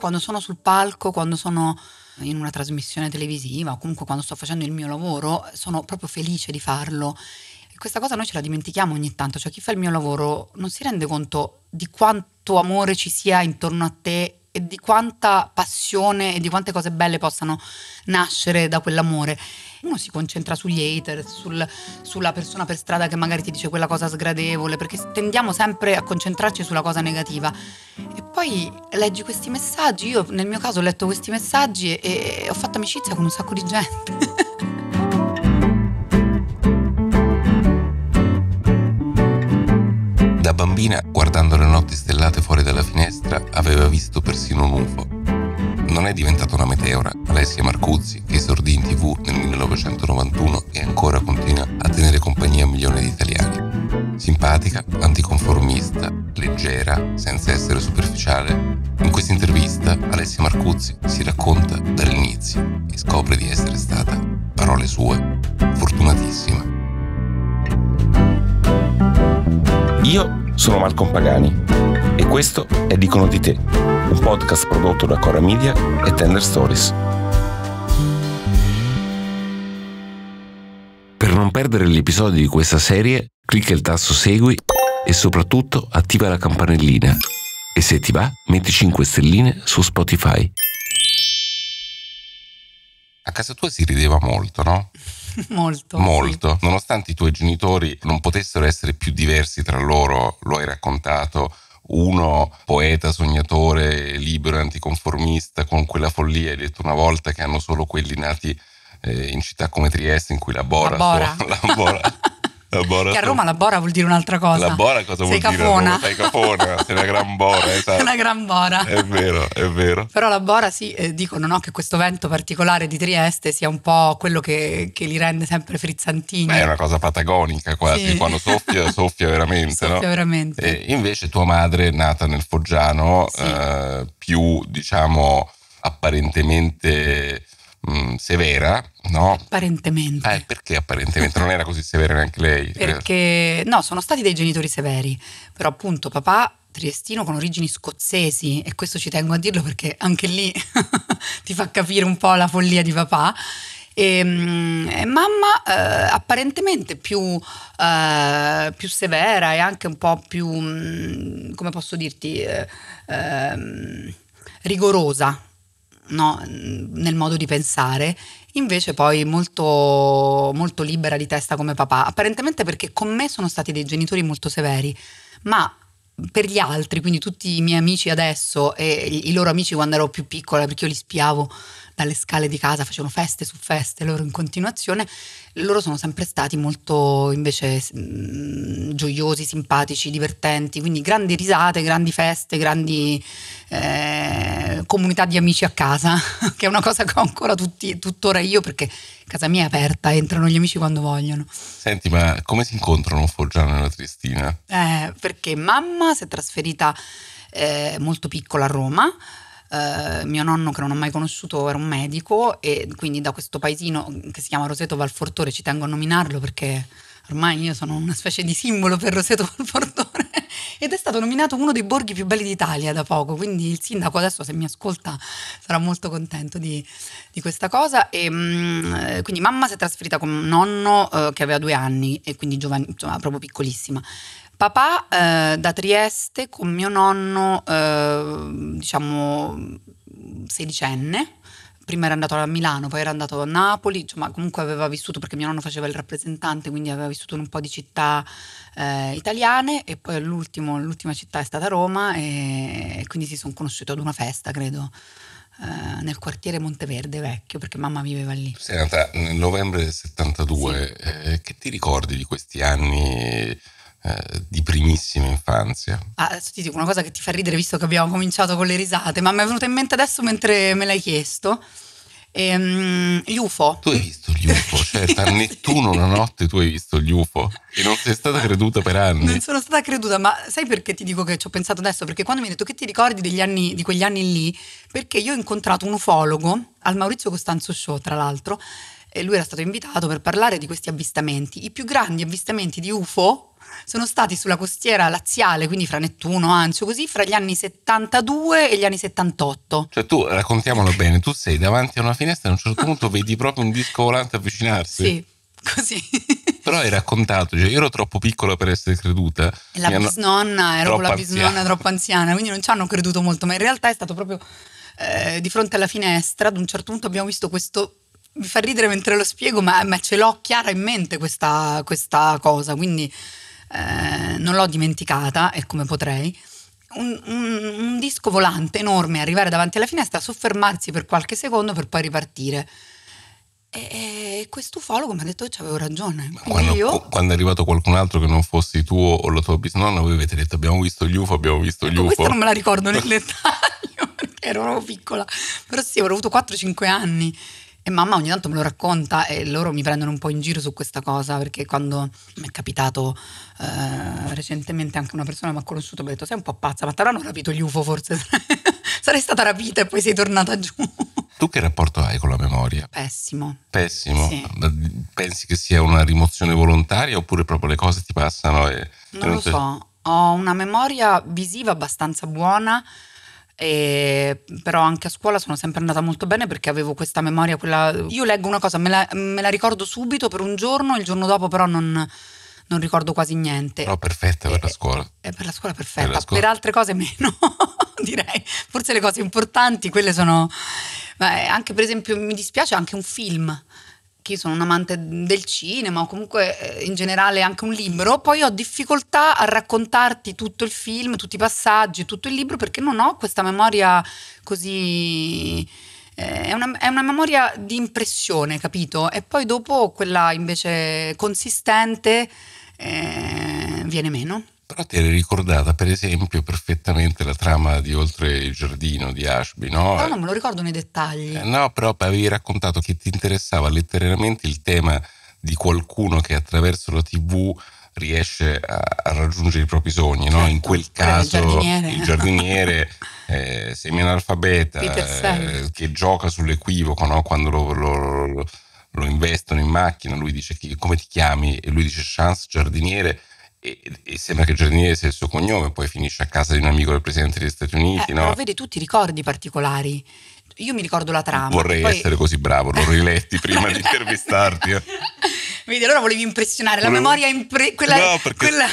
quando sono sul palco, quando sono in una trasmissione televisiva o comunque quando sto facendo il mio lavoro, sono proprio felice di farlo. E questa cosa noi ce la dimentichiamo ogni tanto, cioè chi fa il mio lavoro non si rende conto di quanto amore ci sia intorno a te e di quanta passione e di quante cose belle possano nascere da quell'amore. Uno si concentra sugli hater, sul, sulla persona per strada che magari ti dice quella cosa sgradevole, perché tendiamo sempre a concentrarci sulla cosa negativa. E poi leggi questi messaggi, io nel mio caso ho letto questi messaggi e, e ho fatto amicizia con un sacco di gente. bambina, guardando le notti stellate fuori dalla finestra, aveva visto persino un UFO. Non è diventata una meteora. Alessia Marcuzzi, che esordì in tv nel 1991 e ancora continua a tenere compagnia a milioni di italiani. Simpatica, anticonformista, leggera, senza essere superficiale, in questa intervista Alessia Marcuzzi si racconta dall'inizio e scopre di essere stata, parole sue, fortunatissima. Io sono Marco Pagani e questo è Dicono di te, un podcast prodotto da Cora Media e Tender Stories. Per non perdere gli episodi di questa serie, clicca il tasto Segui e soprattutto attiva la campanellina. E se ti va, metti 5 stelline su Spotify. A casa tua si rideva molto, no? Molto. Molto. Sì. Nonostante i tuoi genitori non potessero essere più diversi tra loro, lo hai raccontato, uno poeta, sognatore, libero, anticonformista, con quella follia, hai detto una volta che hanno solo quelli nati eh, in città come Trieste, in cui la Bora, la Bora. la bora Eh, che a Roma la bora vuol dire un'altra cosa. La bora cosa sei vuol cafona. dire? Sei cafona. sei una gran bora, esatto. Una gran bora. È vero, è vero. Però la bora sì, eh, dicono no, che questo vento particolare di Trieste sia un po' quello che, che li rende sempre frizzantini. Beh, è una cosa patagonica quasi, sì. quando soffia, soffia veramente. soffia no? veramente. E invece tua madre, nata nel Foggiano, sì. eh, più diciamo apparentemente mh, mm, severa, no? Apparentemente. Eh, perché apparentemente? Non era così severa neanche lei. Perché, no, sono stati dei genitori severi, però appunto papà triestino con origini scozzesi e questo ci tengo a dirlo perché anche lì ti fa capire un po' la follia di papà. E, ehm, e mamma eh, apparentemente più, eh, più, severa e anche un po' più, mm, come posso dirti, eh, ehm, rigorosa no, nel modo di pensare, invece poi molto, molto libera di testa come papà, apparentemente perché con me sono stati dei genitori molto severi, ma per gli altri, quindi tutti i miei amici adesso e i loro amici quando ero più piccola, perché io li spiavo dalle scale di casa facevano feste su feste loro in continuazione, loro sono sempre stati molto invece mh, mm, gioiosi, simpatici, divertenti, quindi grandi risate, grandi feste, grandi eh, comunità di amici a casa, che è una cosa che ho ancora tutti, tuttora io perché casa mia è aperta, entrano gli amici quando vogliono. Senti, ma come si incontrano Foggiano e la Tristina? Eh, perché mamma si è trasferita eh, molto piccola a Roma eh, mio nonno che non ho mai conosciuto era un medico e quindi da questo paesino mm, che si chiama Roseto Valfortore, ci tengo a nominarlo perché ormai io sono una specie di simbolo per Roseto Valfortore ed è stato nominato uno dei borghi più belli d'Italia da poco, quindi il sindaco adesso se mi ascolta sarà molto contento di, di questa cosa. E, mm, eh, quindi mamma si è trasferita con nonno eh, che aveva due anni e quindi giovane, insomma, proprio piccolissima. Papà eh, da Trieste con mio nonno, eh, diciamo, sedicenne, prima era andato a Milano, poi era andato a Napoli, insomma comunque aveva vissuto perché mio nonno faceva il rappresentante, quindi aveva vissuto in un po' di città eh, italiane e poi l'ultima città è stata Roma e, quindi si sono conosciuti ad una festa, credo, eh, nel quartiere Monteverde vecchio, perché mamma viveva lì. Sei nata nel novembre del 72, sì. eh, che ti ricordi di questi anni? Eh, di primissima infanzia. Ah, adesso ti dico una cosa che ti fa ridere visto che abbiamo cominciato con le risate, ma mi è venuta in mente adesso mentre me l'hai chiesto. Ehm, gli UFO. Tu hai visto gli UFO? Cioè, da Nettuno una notte tu hai visto gli UFO e non sei stata creduta per anni. Non sono stata creduta, ma sai perché ti dico che ci ho pensato adesso? Perché quando mi hai detto che ti ricordi degli anni, di quegli anni lì, perché io ho incontrato un ufologo al Maurizio Costanzo Show, tra l'altro, e lui era stato invitato per parlare di questi avvistamenti, i più grandi avvistamenti di UFO sono stati sulla costiera laziale, quindi fra Nettuno, Anzio, così, fra gli anni 72 e gli anni 78. Cioè tu, raccontiamolo bene, tu sei davanti a una finestra e a un certo punto vedi proprio un disco volante avvicinarsi. Sì, così. Però hai raccontato, cioè io ero troppo piccola per essere creduta. E La Mi bisnonna, ero con la bisnonna anziana. troppo anziana, quindi non ci hanno creduto molto, ma in realtà è stato proprio eh, di fronte alla finestra, ad un certo punto abbiamo visto questo mi fa ridere mentre lo spiego, ma, ma ce l'ho chiara in mente questa, questa, cosa, quindi eh, non l'ho dimenticata e come potrei. Un, un, un, disco volante enorme arrivare davanti alla finestra, soffermarsi per qualche secondo per poi ripartire. E, e questo ufologo mi ha detto che avevo ragione. Quando, io... quando, è arrivato qualcun altro che non fossi tu o la tua bisnonna, voi avete detto abbiamo visto gli UFO, abbiamo visto ecco, gli UFO. Questa non me la ricordo nel dettaglio perché ero piccola, però sì, avrò avuto 4-5 anni e mamma ogni tanto me lo racconta e loro mi prendono un po' in giro su questa cosa perché quando mi è capitato eh, recentemente anche una persona mi ha conosciuto mi ha detto sei un po' pazza ma te l'hanno rapito gli UFO forse sarei stata rapita e poi sei tornata giù. Tu che rapporto hai con la memoria? Pessimo. Pessimo? Sì. Pensi che sia una rimozione volontaria oppure proprio le cose ti passano e... non lo so, ho una memoria visiva abbastanza buona e, però anche a scuola sono sempre andata molto bene perché avevo questa memoria, quella... Io leggo una cosa, me la, me la ricordo subito per un giorno, il giorno dopo però non non ricordo quasi niente. Però perfetta per la eh, scuola. È eh, per la scuola perfetta, per, scuola. per altre cose meno, direi. Forse le cose importanti, quelle sono... Beh, anche per esempio mi dispiace anche un film chi sono un amante del cinema o comunque eh, in generale anche un libro, poi ho difficoltà a raccontarti tutto il film, tutti i passaggi, tutto il libro perché non ho questa memoria così... Eh, è una, è una, memoria di impressione, capito? E poi dopo quella invece consistente eh, viene meno. Però ti eri ricordata, per esempio, perfettamente la trama di Oltre il giardino di Ashby, no? No, non me lo ricordo nei dettagli. Eh, no, però avevi raccontato che ti interessava letteralmente il tema di qualcuno che attraverso la TV riesce a, a raggiungere i propri sogni, certo. no? In certo. quel eh, caso il giardiniere, il giardiniere eh, semi eh, che gioca sull'equivoco, no? Quando lo, lo, lo, lo investono in macchina, lui dice che, come ti chiami? E lui dice chance giardiniere e, e, sembra che giardiniere sia il suo cognome, poi finisce a casa di un amico del presidente degli Stati Uniti. Eh, no? Però vede tutti i ricordi particolari. Io mi ricordo la trama. Vorrei poi... essere così bravo, l'ho riletti prima di intervistarti. Eh. Vedi, allora volevi impressionare, la memoria impre... quella, no, perché... quella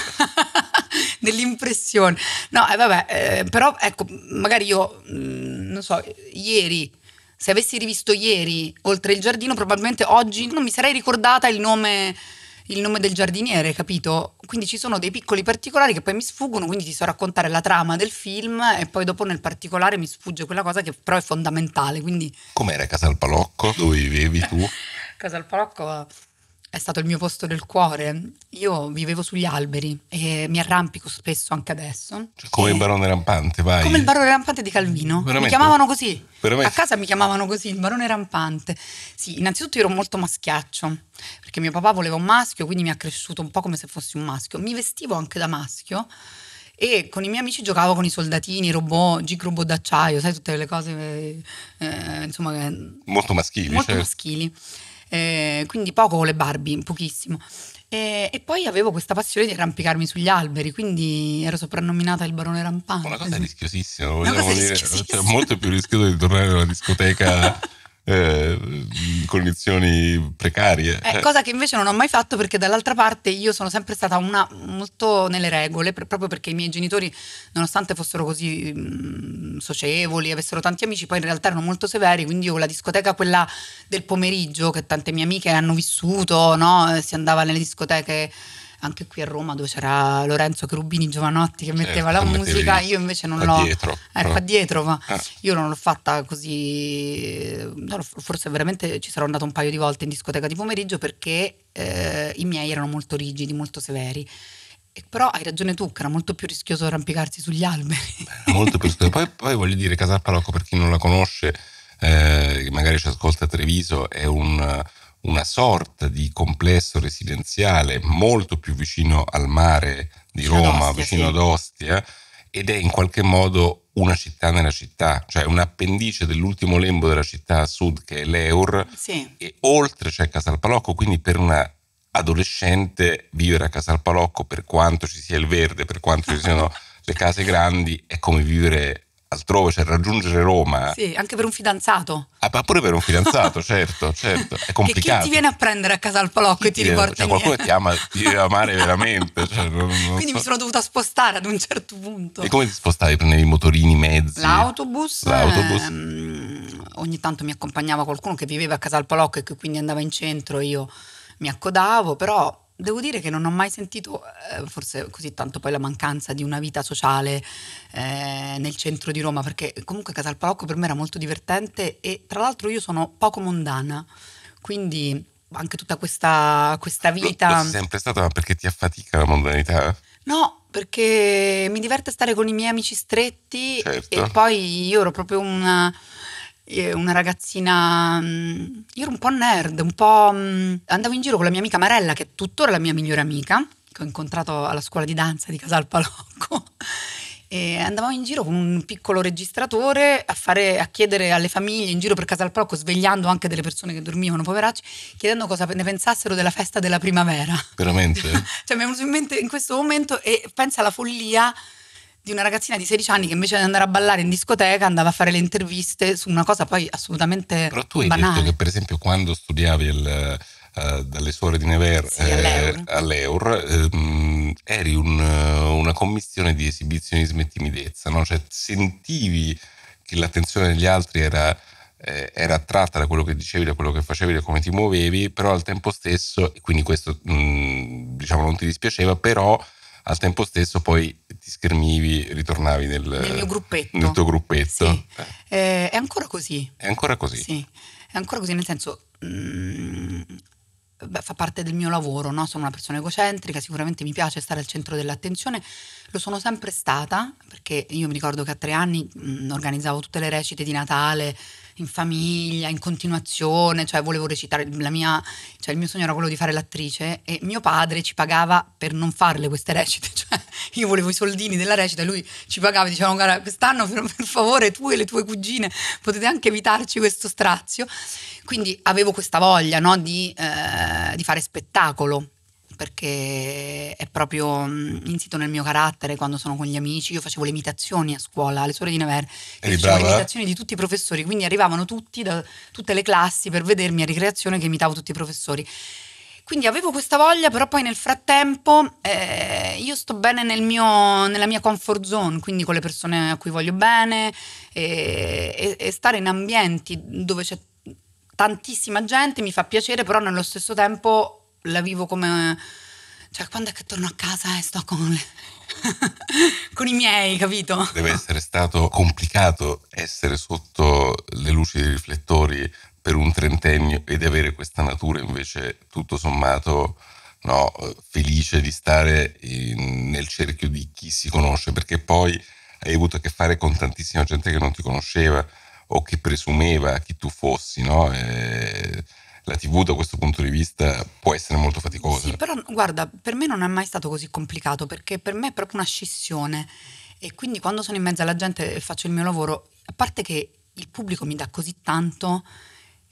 dell'impressione. No, eh, vabbè, eh, però ecco, magari io, mh, mm, non so, ieri se avessi rivisto ieri oltre il giardino, probabilmente oggi non mi sarei ricordata il nome il nome del giardiniere, capito? Quindi ci sono dei piccoli particolari che poi mi sfuggono, quindi ti so raccontare la trama del film e poi dopo nel particolare mi sfugge quella cosa che però è fondamentale. Quindi... Com'era Casalpalocco? Dove vivevi tu? Casalpalocco è stato il mio posto del cuore. Io vivevo sugli alberi e mi arrampico spesso anche adesso. Cioè, come il barone rampante, vai. Come il barone rampante di Calvino. Veramente? Mi chiamavano così. Veramente? A casa mi chiamavano così, il barone rampante. Sì, innanzitutto ero molto maschiaccio, perché mio papà voleva un maschio, quindi mi ha cresciuto un po' come se fossi un maschio. Mi vestivo anche da maschio e con i miei amici giocavo con i soldatini, robot, gig robot d'acciaio, sai tutte le cose eh, insomma eh, molto maschili. Molto cioè. maschili eh, quindi poco con le Barbie, pochissimo. E, e, poi avevo questa passione di arrampicarmi sugli alberi, quindi ero soprannominata il barone rampante. Una cosa rischiosissima, vogliamo dire, cioè, molto più rischioso di tornare alla discoteca Eh, in condizioni precarie. Eh, cosa che invece non ho mai fatto perché dall'altra parte io sono sempre stata una, molto nelle regole, proprio perché i miei genitori, nonostante fossero così mh, mm, socievoli, avessero tanti amici, poi in realtà erano molto severi, quindi io la discoteca, quella del pomeriggio, che tante mie amiche hanno vissuto, no? Eh, si andava nelle discoteche anche qui a Roma dove c'era Lorenzo Cherubini Giovanotti che metteva eh, la musica, io invece non l'ho dietro, eh, qua dietro, ma ah. io non l'ho fatta così, eh, forse veramente ci sarò andato un paio di volte in discoteca di pomeriggio perché eh, i miei erano molto rigidi, molto severi però hai ragione tu che era molto più rischioso arrampicarsi sugli alberi Beh, molto più rischioso poi, poi, voglio dire Casal Palocco per chi non la conosce eh, magari ci ascolta a Treviso è un una sorta di complesso residenziale molto più vicino al mare di Roma, Ostia, vicino sì. ad Ostia, ed è in qualche modo una città nella città, cioè un'appendice dell'ultimo lembo della città a sud che è l'Eur, sì. e oltre c'è Casalpalocco, quindi per una adolescente vivere a Casalpalocco, per quanto ci sia il verde, per quanto ci siano le case grandi, è come vivere altrove, cioè raggiungere Roma. Sì, anche per un fidanzato. Ah, ma pure per un fidanzato, certo, certo. È complicato. Che chi ti viene a prendere a casa al palocco e ti riporta cioè, qualcuno ti ama, ti deve amare veramente. Cioè, non, non Quindi so. mi sono dovuta spostare ad un certo punto. E come ti spostavi? Prendevi i motorini, i mezzi? L'autobus. L'autobus. Ehm, ogni tanto mi accompagnava qualcuno che viveva a casa al palocco e che quindi andava in centro, io mi accodavo, però devo dire che non ho mai sentito eh, forse così tanto poi la mancanza di una vita sociale eh, nel centro di Roma, perché comunque Casal Palocco per me era molto divertente e tra l'altro io sono poco mondana, quindi anche tutta questa, questa vita... Lo, sempre stata, ma perché ti affatica la mondanità? No, perché mi diverte stare con i miei amici stretti certo. e poi io ero proprio una eh, una ragazzina, mm, io ero un po' nerd, un po'... Mm, andavo in giro con la mia amica Marella, che è tuttora la mia migliore amica, che ho incontrato alla scuola di danza di Casal Palocco. E andavamo in giro con un piccolo registratore a, fare, a chiedere alle famiglie in giro per Casal Palocco, svegliando anche delle persone che dormivano, poveracci, chiedendo cosa ne pensassero della festa della primavera. Veramente? cioè mi è venuto in mente in questo momento e pensa alla follia di una ragazzina di 16 anni che invece di andare a ballare in discoteca andava a fare le interviste su una cosa poi assolutamente Però tu hai banale. detto che per esempio quando studiavi il, uh, dalle suore di Never sì, eh, all'Eur, eh, eri un, eh, una commissione di esibizionismo e timidezza, no? cioè sentivi che l'attenzione degli altri era eh, era attratta da quello che dicevi, da quello che facevi, da come ti muovevi, però al tempo stesso, e quindi questo mh, mm, diciamo non ti dispiaceva, però al tempo stesso poi ti schermivi, ritornavi nel, nel mio gruppetto. Nel tuo gruppetto. Sì. Eh. eh, è ancora così. È ancora così. Sì, è ancora così nel senso... Mm, beh, fa parte del mio lavoro, no? sono una persona egocentrica, sicuramente mi piace stare al centro dell'attenzione, lo sono sempre stata perché io mi ricordo che a tre anni mh, mm, organizzavo tutte le recite di Natale, in famiglia, in continuazione, cioè volevo recitare, mia, cioè il mio sogno era quello di fare l'attrice e mio padre ci pagava per non farle queste recite, cioè io volevo i soldini della recita e lui ci pagava, diceva guarda quest'anno per, per favore tu e le tue cugine potete anche evitarci questo strazio, quindi avevo questa voglia no, di, eh, di fare spettacolo perché è proprio mm, insito nel mio carattere quando sono con gli amici. Io facevo le imitazioni a scuola, alle suore di Never, facevo le imitazioni di tutti i professori, quindi arrivavano tutti da tutte le classi per vedermi a ricreazione che imitavo tutti i professori. Quindi avevo questa voglia, però poi nel frattempo eh, io sto bene nel mio, nella mia comfort zone, quindi con le persone a cui voglio bene e, e, e stare in ambienti dove c'è tantissima gente mi fa piacere, però nello stesso tempo la vivo come... Cioè, quando è che torno a casa e sto con, le... con i miei, capito? Deve essere stato complicato essere sotto le luci dei riflettori per un trentennio ed avere questa natura invece tutto sommato no, felice di stare in, nel cerchio di chi si conosce, perché poi hai avuto a che fare con tantissima gente che non ti conosceva o che presumeva chi tu fossi, no? E eh, la TV da questo punto di vista può essere molto faticosa. Sì, però guarda, per me non è mai stato così complicato perché per me è proprio una scissione e quindi quando sono in mezzo alla gente e faccio il mio lavoro, a parte che il pubblico mi dà così tanto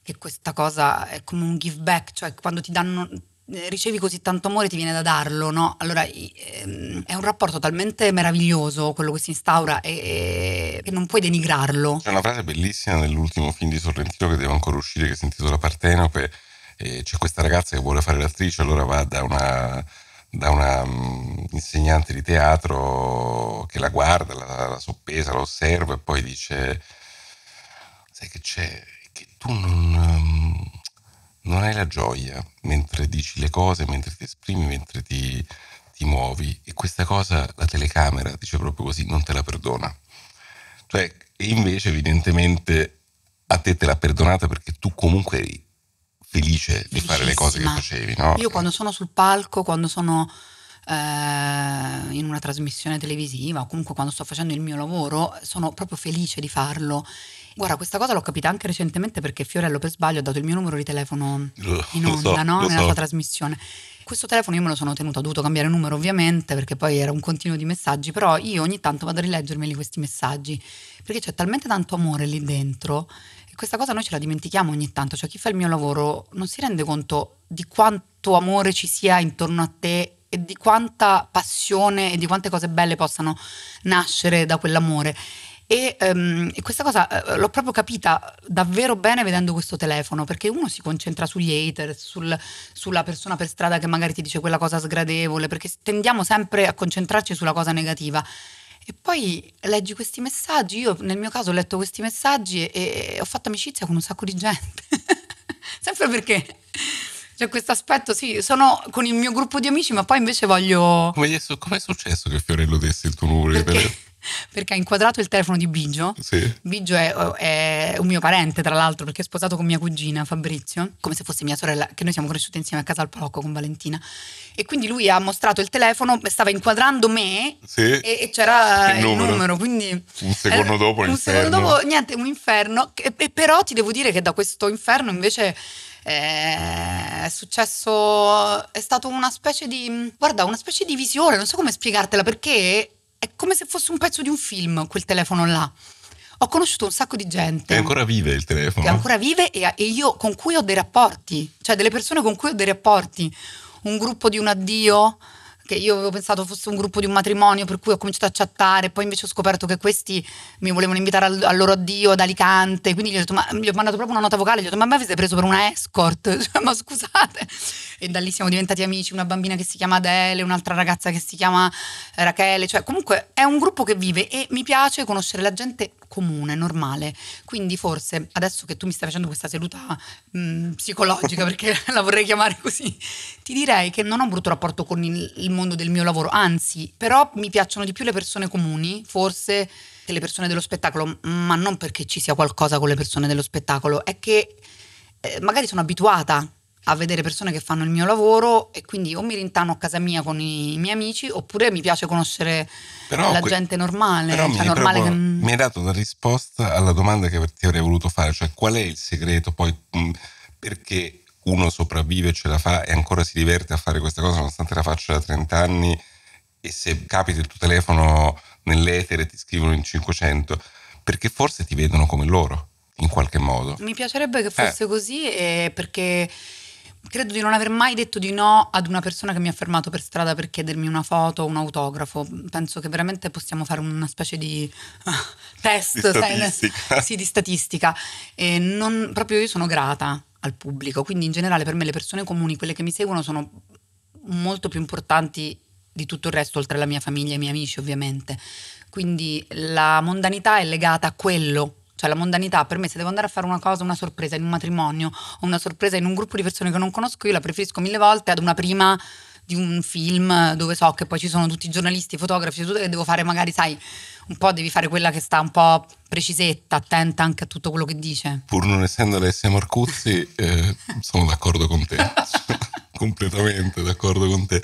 che questa cosa è come un give back, cioè quando ti danno eh, ricevi così tanto amore ti viene da darlo, no? Allora ehm, è un rapporto talmente meraviglioso quello che si instaura e, che non puoi denigrarlo. C'è una frase bellissima nell'ultimo film di Sorrentino che devo ancora uscire, che si intitola Partenope, e c'è questa ragazza che vuole fare l'attrice, allora va da una, da una mm, insegnante di teatro che la guarda, la, la soppesa, la osserva e poi dice, sai che c'è, che tu non mm, non hai la gioia mentre dici le cose, mentre ti esprimi, mentre ti, ti muovi e questa cosa la telecamera, dice proprio così, non te la perdona. Cioè, e invece evidentemente a te te l'ha perdonata perché tu comunque eri felice di fare le cose che facevi, no? Io quando sono sul palco, quando sono eh, in una trasmissione televisiva o comunque quando sto facendo il mio lavoro, sono proprio felice di farlo Guarda, questa cosa l'ho capita anche recentemente perché Fiorello per sbaglio ha dato il mio numero di telefono in onda, so, no? nella so. sua trasmissione. Questo telefono io me lo sono tenuto, ho dovuto cambiare numero ovviamente perché poi era un continuo di messaggi, però io ogni tanto vado a rileggermeli questi messaggi perché c'è talmente tanto amore lì dentro e questa cosa noi ce la dimentichiamo ogni tanto, cioè chi fa il mio lavoro non si rende conto di quanto amore ci sia intorno a te e di quanta passione e di quante cose belle possano nascere da quell'amore. E, um, e questa cosa uh, l'ho proprio capita davvero bene vedendo questo telefono, perché uno si concentra sugli hater, sul, sulla persona per strada che magari ti dice quella cosa sgradevole, perché tendiamo sempre a concentrarci sulla cosa negativa. E poi leggi questi messaggi, io nel mio caso ho letto questi messaggi e, e ho fatto amicizia con un sacco di gente. sempre perché c'è questo aspetto, sì, sono con il mio gruppo di amici, ma poi invece voglio... Come è, successo che Fiorello desse il tuo numero di telefono? perché ha inquadrato il telefono di Biggio. Sì. Biggio è, è, un mio parente, tra l'altro, perché è sposato con mia cugina Fabrizio, come se fosse mia sorella, che noi siamo cresciuti insieme a casa al Palocco con Valentina. E quindi lui ha mostrato il telefono, stava inquadrando me sì. e, e, c'era il numero. il numero. quindi, un secondo dopo, un, un secondo dopo, niente, un inferno. E, e però ti devo dire che da questo inferno invece eh, è successo, è stato una specie di, guarda, una specie di visione, non so come spiegartela perché è come se fosse un pezzo di un film quel telefono là. Ho conosciuto un sacco di gente. E ancora vive il telefono. È ancora vive e, e io con cui ho dei rapporti, cioè delle persone con cui ho dei rapporti. Un gruppo di un addio, che io avevo pensato fosse un gruppo di un matrimonio per cui ho cominciato a chattare, poi invece ho scoperto che questi mi volevano invitare al, al loro addio ad Alicante, quindi gli ho, detto, ma, gli ho mandato proprio una nota vocale, gli ho detto ma mi avete preso per una escort, cioè, ma scusate, e da lì siamo diventati amici, una bambina che si chiama Adele, un'altra ragazza che si chiama eh, Rachele, cioè comunque è un gruppo che vive e mi piace conoscere la gente comune, normale, quindi forse adesso che tu mi stai facendo questa seduta mh, mm, psicologica, perché la vorrei chiamare così, ti direi che non ho un brutto rapporto con il, il mondo del mio lavoro, anzi, però mi piacciono di più le persone comuni, forse che le persone dello spettacolo, ma non perché ci sia qualcosa con le persone dello spettacolo, è che eh, magari sono abituata a vedere persone che fanno il mio lavoro e quindi o mi rintano a casa mia con i miei amici oppure mi piace conoscere però la que- gente normale. Però cioè mi, normale che... mi hai dato una risposta alla domanda che ti avrei voluto fare, cioè qual è il segreto poi mh, perché uno sopravvive e ce la fa e ancora si diverte a fare questa cosa nonostante la faccia da 30 anni e se capita il tuo telefono nell'etere ti scrivono in 500 perché forse ti vedono come loro in qualche modo. Mi piacerebbe che eh. fosse eh. così eh, perché credo di non aver mai detto di no ad una persona che mi ha fermato per strada per chiedermi una foto o un autografo. Penso che veramente possiamo fare una specie di ah, test di statistica. Sai, sì, di statistica. Non, proprio io sono grata al pubblico. Quindi in generale per me le persone comuni, quelle che mi seguono, sono molto più importanti di tutto il resto, oltre alla mia famiglia e ai miei amici ovviamente. Quindi la mondanità è legata a quello. Cioè la mondanità per me se devo andare a fare una cosa, una sorpresa in un matrimonio o una sorpresa in un gruppo di persone che non conosco, io la preferisco mille volte ad una prima di un film dove so che poi ci sono tutti i giornalisti, i fotografi, tutto che devo fare magari, sai, un po' devi fare quella che sta un po' precisetta, attenta anche a tutto quello che dice. Pur non essendo Alessia Marcuzzi, eh, sono d'accordo con te, completamente d'accordo con te.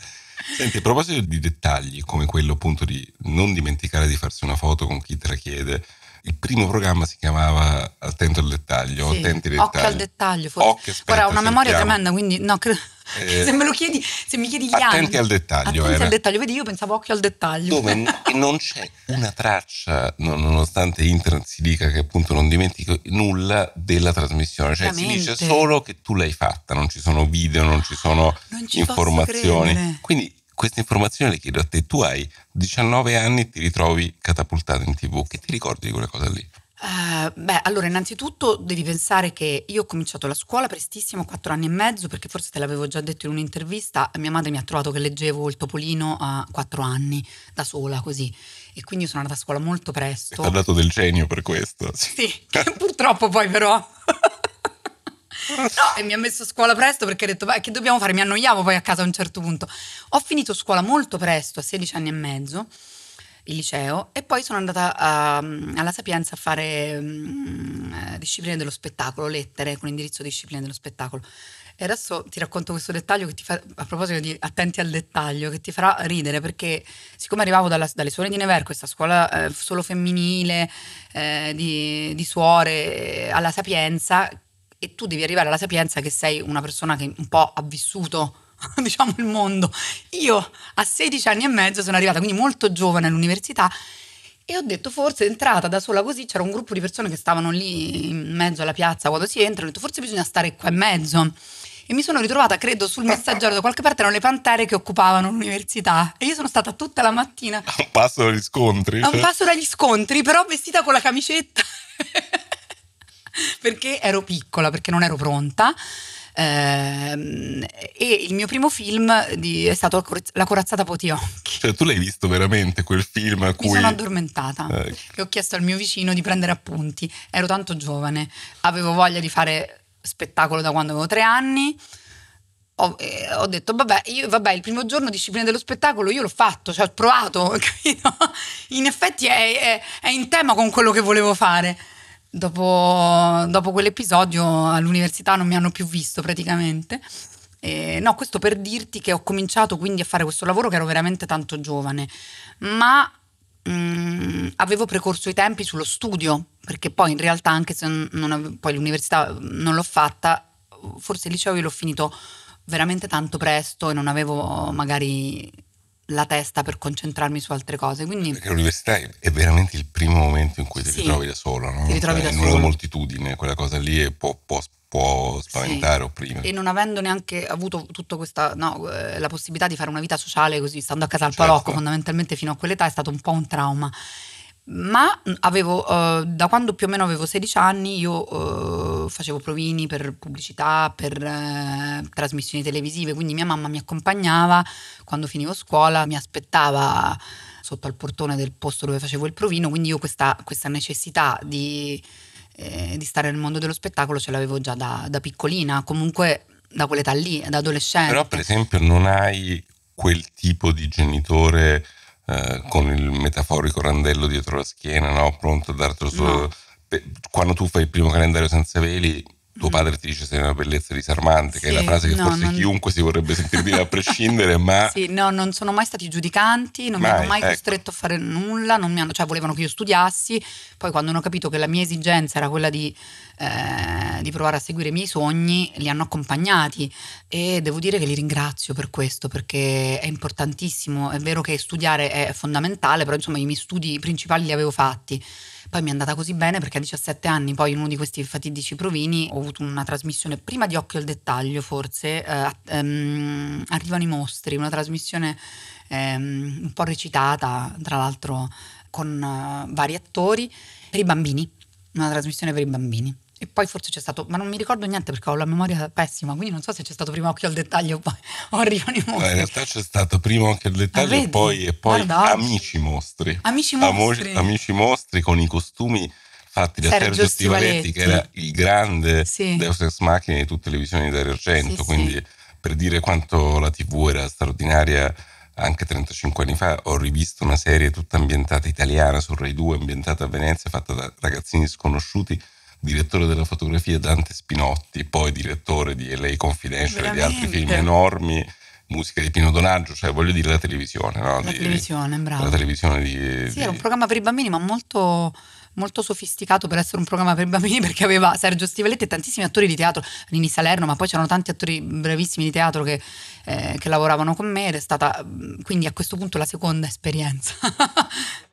Senti, a proposito di dettagli come quello appunto di non dimenticare di farsi una foto con chi te la chiede, il primo programma si chiamava Attento al dettaglio, sì, attenti ai dettagli. Occhio al dettaglio, forse. Occhio, aspetta, Guarda, una memoria sentiamo. tremenda, quindi no, credo... Eh, se, chiedi, se, mi chiedi gli attenti anni. Attenti al dettaglio. Attenti al dettaglio, vedi, io pensavo occhio al dettaglio. Dove non c'è una traccia, nonostante internet si dica che appunto non dimentico nulla della trasmissione. Cioè si dice solo che tu l'hai fatta, non ci sono video, non ci sono non ci informazioni. Quindi questa informazione le chiedo a te, tu hai 19 anni e ti ritrovi catapultato in tv, che ti ricordi di quella cosa lì? Uh, beh, allora, innanzitutto devi pensare che io ho cominciato la scuola prestissimo, quattro anni e mezzo, perché forse te l'avevo già detto in un'intervista, mia madre mi ha trovato che leggevo il Topolino a quattro anni, da sola così, e quindi sono andata a scuola molto presto. Ti ha dato del genio per questo. Sì, sì purtroppo poi però No, e mi ha messo a scuola presto perché ha detto, beh, che dobbiamo fare? Mi annoiavo poi a casa a un certo punto. Ho finito scuola molto presto, a 16 anni e mezzo, il liceo, e poi sono andata a, alla Sapienza a fare um, discipline dello spettacolo, lettere, con indirizzo discipline dello spettacolo. E adesso ti racconto questo dettaglio che ti fa, a proposito di attenti al dettaglio, che ti farà ridere perché siccome arrivavo dalla, dalle suore di Never, questa scuola eh, solo femminile eh, di, di suore eh, alla Sapienza, e tu devi arrivare alla sapienza che sei una persona che un po' ha vissuto diciamo il mondo. Io a 16 anni e mezzo sono arrivata, quindi molto giovane all'università e ho detto forse entrata da sola così, c'era un gruppo di persone che stavano lì in mezzo alla piazza quando si entra, ho detto forse bisogna stare qua in mezzo. E mi sono ritrovata, credo, sul messaggero da qualche parte erano le pantere che occupavano l'università. E io sono stata tutta la mattina. A un passo dagli scontri. A un cioè. passo dagli scontri, però vestita con la camicetta. perché ero piccola, perché non ero pronta. Eh, e il mio primo film di, è stato La corazzata Potiocchi. Cioè, tu l'hai visto veramente quel film? A cui... Mi sono addormentata eh. e ho chiesto al mio vicino di prendere appunti. Ero tanto giovane, avevo voglia di fare spettacolo da quando avevo tre anni. Ho, eh, ho detto, vabbè, io, vabbè, il primo giorno disciplina dello spettacolo io l'ho fatto, cioè ho provato, capito? in effetti è, è, è in tema con quello che volevo fare dopo, dopo quell'episodio all'università non mi hanno più visto praticamente. Eh, no, questo per dirti che ho cominciato quindi a fare questo lavoro che ero veramente tanto giovane, ma mh, mm, avevo precorso i tempi sullo studio, perché poi in realtà anche se avevo, poi l'università non l'ho fatta, forse il liceo io l'ho finito veramente tanto presto e non avevo magari la testa per concentrarmi su altre cose. Quindi... Perché l'università è veramente il primo momento in cui ti sì, ritrovi da solo, no? ti ritrovi cioè, da in solo. una moltitudine, quella cosa lì può, può, può spaventare sì. opprimere. E non avendo neanche avuto tutta questa no, eh, la possibilità di fare una vita sociale così, stando a casa al certo. parocco fondamentalmente fino a quell'età, è stato un po' un trauma ma avevo, uh, da quando più o meno avevo 16 anni, io uh, facevo provini per pubblicità, per uh, trasmissioni televisive, quindi mia mamma mi accompagnava quando finivo scuola, mi aspettava sotto al portone del posto dove facevo il provino, quindi io questa, questa necessità di, eh, di, stare nel mondo dello spettacolo ce l'avevo già da, da piccolina, comunque da quell'età lì, da adolescente. Però per esempio non hai quel tipo di genitore eh, con il metaforico randello dietro la schiena, no? pronto a dartelo solo. No. Quando tu fai il primo calendario senza veli, tuo mm. padre ti dice sei una bellezza disarmante, sì, che è la frase che no, forse non... chiunque si vorrebbe sentire dire a prescindere, ma... Sì, no, non sono mai stati giudicanti, non mai, mi hanno mai ecco. costretto a fare nulla, hanno, cioè volevano che io studiassi, poi quando hanno capito che la mia esigenza era quella di, eh, di provare a seguire i miei sogni, li hanno accompagnati e devo dire che li ringrazio per questo, perché è importantissimo, è vero che studiare è fondamentale, però insomma i miei studi principali li avevo fatti poi mi è andata così bene perché a 17 anni, poi in uno di questi fatidici provini, ho avuto una trasmissione, prima di Occhio al Dettaglio forse, eh, ehm, Arrivano i mostri, una trasmissione ehm, un po' recitata, tra l'altro con eh, vari attori, per i bambini, una trasmissione per i bambini e poi forse c'è stato, ma non mi ricordo niente perché ho la memoria pessima, quindi non so se c'è stato prima occhio al dettaglio o poi i Mostri. in realtà c'è stato prima occhio al dettaglio e poi, e poi Amici Mostri. Amici Mostri. Amo, amici Mostri con i costumi fatti da Sergio, Sergio Stivaletti, Stivaletti, che era il grande sì. Deus Ex Machina di tutte le visioni di Argento, sì, quindi sì. per dire quanto la TV era straordinaria anche 35 anni fa ho rivisto una serie tutta ambientata italiana su Rai 2, ambientata a Venezia, fatta da ragazzini sconosciuti direttore della fotografia Dante Spinotti, poi direttore di LA Confidential e di altri film enormi, musica di Pino Donaggio, cioè voglio dire la televisione. No? La di, televisione, bravo. La televisione di... Sì, di... era un programma per i bambini ma molto molto sofisticato per essere un programma per bambini perché aveva Sergio Stivaletti e tantissimi attori di teatro, Nini Salerno, ma poi c'erano tanti attori bravissimi di teatro che, eh, che lavoravano con me ed è stata mm, quindi a questo punto la seconda esperienza.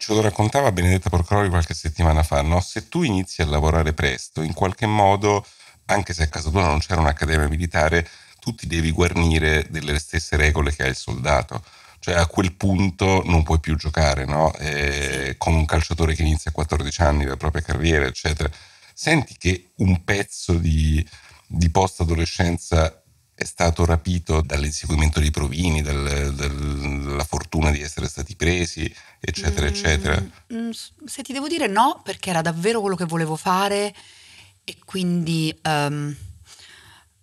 ce lo raccontava Benedetta Porcroli qualche settimana fa, no? se tu inizi a lavorare presto, in qualche modo, anche se a casa tua non c'era un'accademia militare, tu ti devi guarnire delle stesse regole che ha il soldato. Cioè a quel punto non puoi più giocare, no? eh, come un calciatore che inizia a 14 anni la propria carriera, eccetera. Senti che un pezzo di, di post-adolescenza è stato rapito dall'inseguimento di provini, dal, dalla fortuna di essere stati presi, eccetera, mm, eccetera? Mm, se ti devo dire no, perché era davvero quello che volevo fare e quindi um,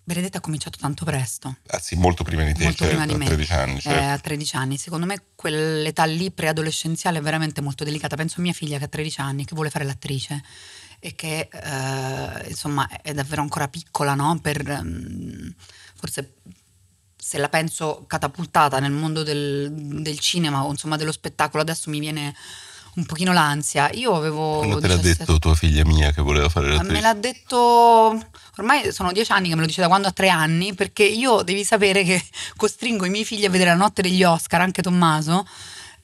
Benedetta ha cominciato tanto presto. Anzi, ah, molto prima di te, molto certo, prima di me. a 13 anni. Certo. Eh, a 13 certo. anni. Secondo me quell'età lì preadolescenziale è veramente molto delicata. Penso a mia figlia che ha 13 anni, che vuole fare l'attrice e che eh, insomma è davvero ancora piccola no? per... Um, forse se la penso catapultata nel mondo del, del cinema o insomma dello spettacolo, adesso mi viene un pochino l'ansia. Io avevo. Come te l'ha detto tua figlia mia che voleva fare l'attrice? Me l'ha detto. Ormai sono dieci anni che me lo dice da quando ha tre anni, perché io devi sapere che costringo i miei figli a vedere la notte degli Oscar, anche Tommaso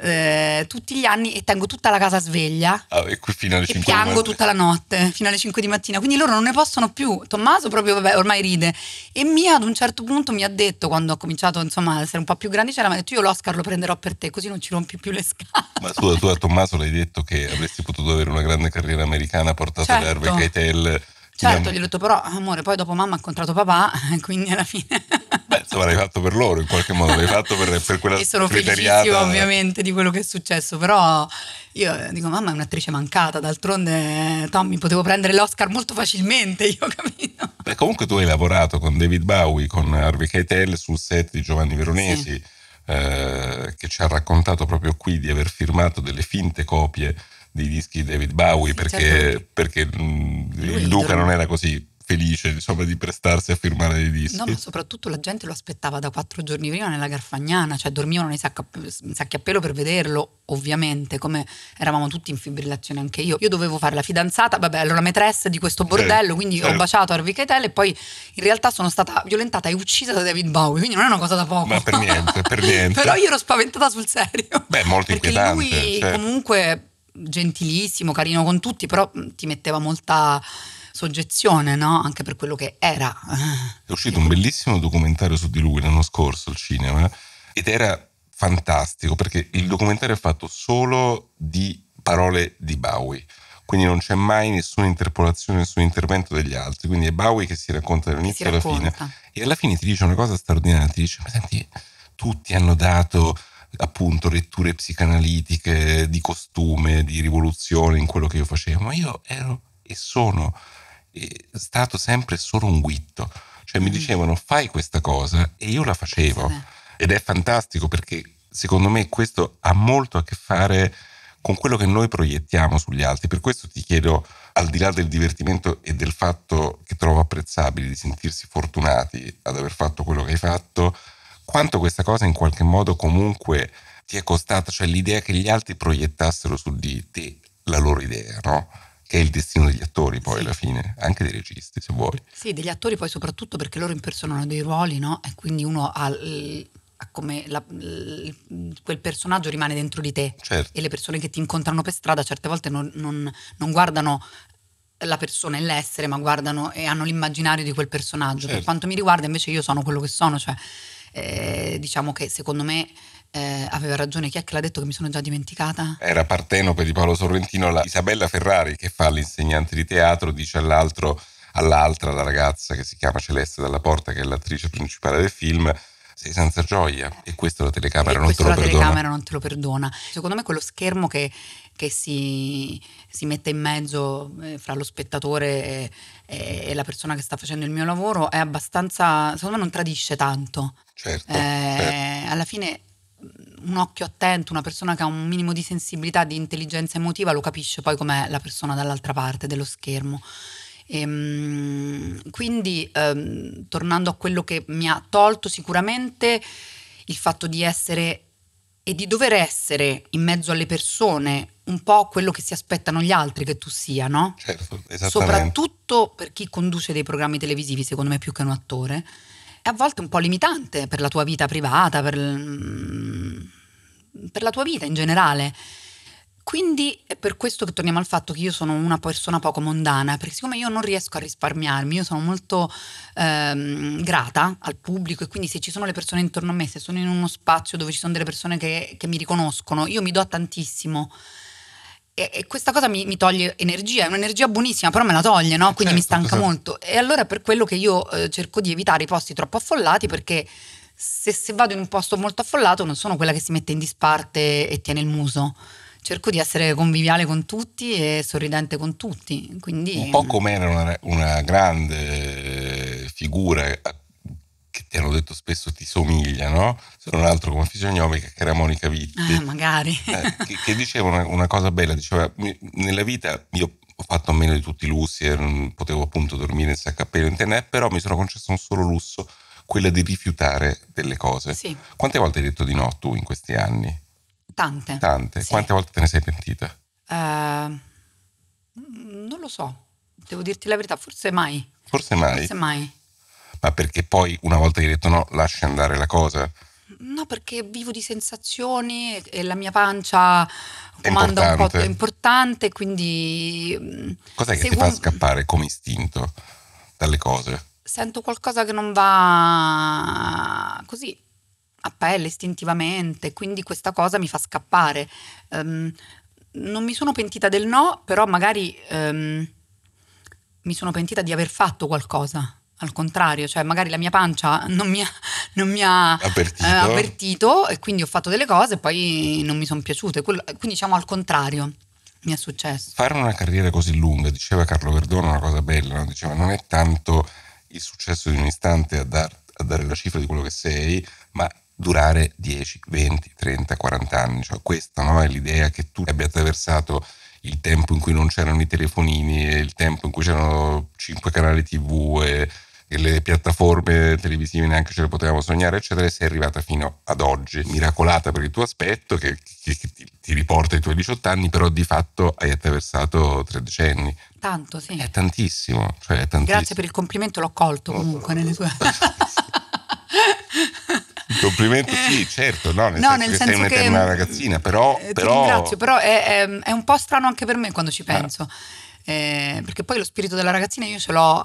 eh, tutti gli anni e tengo tutta la casa sveglia. Ah, e fino alle 5 di piango tutta la notte, fino alle 5 di mattina. Quindi loro non ne possono più. Tommaso proprio, vabbè, ormai ride. E Mia ad un certo punto mi ha detto, quando ho cominciato insomma, ad essere un po' più grande, mi ha detto io l'Oscar lo prenderò per te, così non ci rompi più le scale. Ma scusa, tu a Tommaso l'hai detto che avresti potuto avere una grande carriera americana portata certo. da Harvey Keitel Certo, gli ho detto però, amore, poi dopo mamma ha incontrato papà, quindi alla fine... Beh, insomma, l'hai fatto per loro, in qualche modo, l'hai fatto per, per quella E sono felicissimo eh. ovviamente di quello che è successo, però io eh, dico, mamma è un'attrice mancata, d'altronde eh, Tommy potevo prendere l'Oscar molto facilmente, io capito. Beh, comunque tu hai lavorato con David Bowie, con Harvey Keitel sul set di Giovanni Veronesi, sì. eh, che ci ha raccontato proprio qui di aver firmato delle finte copie dei dischi David Bowie perché, certo. perché il Duca non era così felice insomma, di prestarsi a firmare dei dischi. No, ma soprattutto la gente lo aspettava da quattro giorni prima nella Garfagnana, cioè dormivano nei sacca, sacchi a pelo per vederlo, ovviamente, come eravamo tutti in fibrillazione anche io. Io dovevo fare la fidanzata, vabbè, allora maitresse di questo certo, bordello, quindi certo. ho baciato Harvey Keitel e poi in realtà sono stata violentata e uccisa da David Bowie, quindi non è una cosa da poco. Ma per niente, per niente. Però io ero spaventata sul serio. Beh, molto inquietante. Perché lui cioè... comunque gentilissimo, carino con tutti, però mm, ti metteva molta soggezione, no? Anche per quello che era. È uscito un bellissimo documentario su di lui l'anno scorso al cinema ed era fantastico perché il documentario è fatto solo di parole di Bowie. Quindi non c'è mai nessuna interpolazione, nessun intervento degli altri. Quindi è Bowie che si racconta dall'inizio alla racconta. fine. E alla fine ti dice una cosa straordinaria: ti dice: Ma senti, tutti hanno dato appunto letture psicanalitiche di costume, di rivoluzione in quello che io facevo, ma io ero e sono stato sempre solo un guitto. Cioè mi mm. dicevano fai questa cosa e io la facevo. Ed è fantastico perché secondo me questo ha molto a che fare con quello che noi proiettiamo sugli altri. Per questo ti chiedo, al di là del divertimento e del fatto che trovo apprezzabile di sentirsi fortunati ad aver fatto quello che hai fatto, quanto questa cosa in qualche modo comunque ti è costata, cioè l'idea che gli altri proiettassero su di te la loro idea, no? Che è il destino degli attori poi sì. alla fine, anche dei registi se vuoi. Sì, degli attori poi soprattutto perché loro impersonano dei ruoli, no? E quindi uno ha... L- come la, quel personaggio rimane dentro di te certo. e le persone che ti incontrano per strada certe volte non, non, non guardano la persona e l'essere ma guardano e hanno l'immaginario di quel personaggio certo. per quanto mi riguarda invece io sono quello che sono cioè eh, diciamo che secondo me eh, aveva ragione chi è che l'ha detto che mi sono già dimenticata? Era Partenope di Paolo Sorrentino, la Isabella Ferrari che fa l'insegnante di teatro, dice all'altro, all'altra, la ragazza che si chiama Celeste Dalla Porta, che è l'attrice principale del film, sei senza gioia e questo la telecamera, non, te la telecamera non te lo perdona. Secondo me quello schermo che, che si, si, mette in mezzo eh, fra lo spettatore e, e, la persona che sta facendo il mio lavoro è abbastanza, secondo me non tradisce tanto. Certo, certo, eh, certo. Alla fine mm, un occhio attento, una persona che ha un minimo di sensibilità, di intelligenza emotiva, lo capisce poi com'è la persona dall'altra parte dello schermo. E, ehm, quindi, ehm, tornando a quello che mi ha tolto sicuramente, il fatto di essere e di dover essere in mezzo alle persone un po' quello che si aspettano gli altri che tu sia, no? Certo, Soprattutto per chi conduce dei programmi televisivi, secondo me più che un attore è a volte un po' limitante per la tua vita privata, per, mm, per la tua vita in generale. Quindi è per questo che torniamo al fatto che io sono una persona poco mondana, perché siccome io non riesco a risparmiarmi, io sono molto ehm, grata al pubblico e quindi se ci sono le persone intorno a me, se sono in uno spazio dove ci sono delle persone che, che mi riconoscono, io mi do tantissimo. E, e questa cosa mi, mi, toglie energia, è un'energia buonissima, però me la toglie, no? quindi certo, mi stanca certo. molto. E allora è per quello che io eh, cerco di evitare i posti troppo affollati perché se, se vado in un posto molto affollato non sono quella che si mette in disparte e tiene il muso cerco di essere conviviale con tutti e sorridente con tutti. Quindi... Un po' come era una, una, grande figura che ti hanno detto spesso ti somiglia, no? Se non altro come fisionomica che era Monica Vitti. Ah, magari. eh, che, che, diceva una, una, cosa bella, diceva nella vita io ho fatto a meno di tutti i lussi, e eh, potevo appunto dormire in sacca a pelo in tenè, però mi sono concesso un solo lusso, quella di rifiutare delle cose. Sì. Quante volte hai detto di no tu in questi anni? Tante. Tante. Sì. Quante volte te ne sei pentita? Uh, non lo so, devo dirti la verità, forse mai. Forse mai. Forse mai ma perché poi una volta che hai detto no lasci andare la cosa? No, perché vivo di sensazioni e la mia pancia comanda un po' è importante, quindi... Mm, Cos'è che ti fa scappare come istinto dalle cose? Sento qualcosa che non va così a pelle, istintivamente, quindi questa cosa mi fa scappare. Um, non mi sono pentita del no, però magari um, mi sono pentita di aver fatto qualcosa al contrario, cioè magari la mia pancia non mi ha, non mi ha avvertito. Eh, avvertito. e quindi ho fatto delle cose e poi non mi sono piaciute, Quello, quindi diciamo al contrario mi è successo. Fare una carriera così lunga, diceva Carlo Verdone una cosa bella, no? diceva non è tanto il successo di un istante a, dar, a dare la cifra di quello che sei, ma durare 10, 20, 30, 40 anni, cioè questa no? è l'idea che tu abbia attraversato il tempo in cui non c'erano i telefonini e il tempo in cui c'erano cinque canali tv e, e le piattaforme televisive neanche ce le potevamo sognare, eccetera, e sei arrivata fino ad oggi, miracolata per il tuo aspetto che, che, che ti, ti, riporta i tuoi 18 anni, però di fatto hai attraversato tre decenni. Tanto, sì. È tantissimo, cioè, è tantissimo. Grazie per il complimento, l'ho colto comunque nelle tue... complimenti sì, certo, no, nel no, senso nel che senso sei che una ragazzina, però... Eh, ti però... ringrazio, però è, è, è, un po' strano anche per me quando ci penso. Ah. Eh, perché poi lo spirito della ragazzina io ce l'ho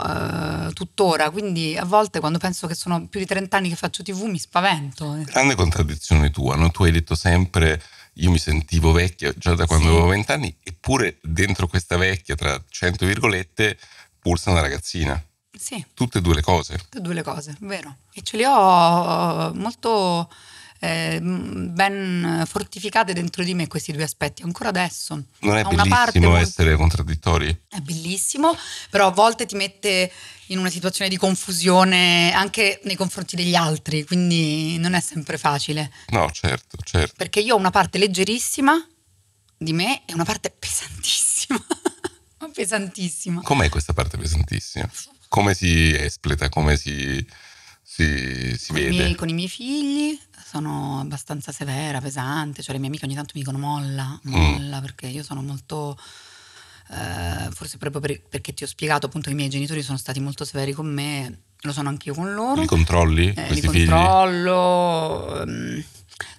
eh, tuttora, quindi a volte quando penso che sono più di 30 anni che faccio tv mi spavento. Grande contraddizione tua, no? tu hai detto sempre io mi sentivo vecchia già da quando sì. avevo 20 anni, eppure dentro questa vecchia, tra 100 virgolette, pulsa una ragazzina. Sì. Tutte e due le cose. Tutte e due le cose, vero. E ce le ho eh, molto eh, ben fortificate dentro di me questi due aspetti, ancora adesso. Non è bellissimo essere molto... contraddittori? È bellissimo, però a volte ti mette in una situazione di confusione anche nei confronti degli altri, quindi non è sempre facile. No, certo, certo. Perché io ho una parte leggerissima di me e una parte pesantissima. pesantissima. Com'è questa parte pesantissima? Come si espleta? Come si, si, si con vede? I miei, con i miei figli sono abbastanza severa, pesante, cioè le mie amiche ogni tanto mi dicono molla, mm. molla, mm. perché io sono molto... Eh, forse proprio per, perché ti ho spiegato appunto che i miei genitori sono stati molto severi con me, lo sono anche io con loro. Li controlli? Eh, li controllo, mh,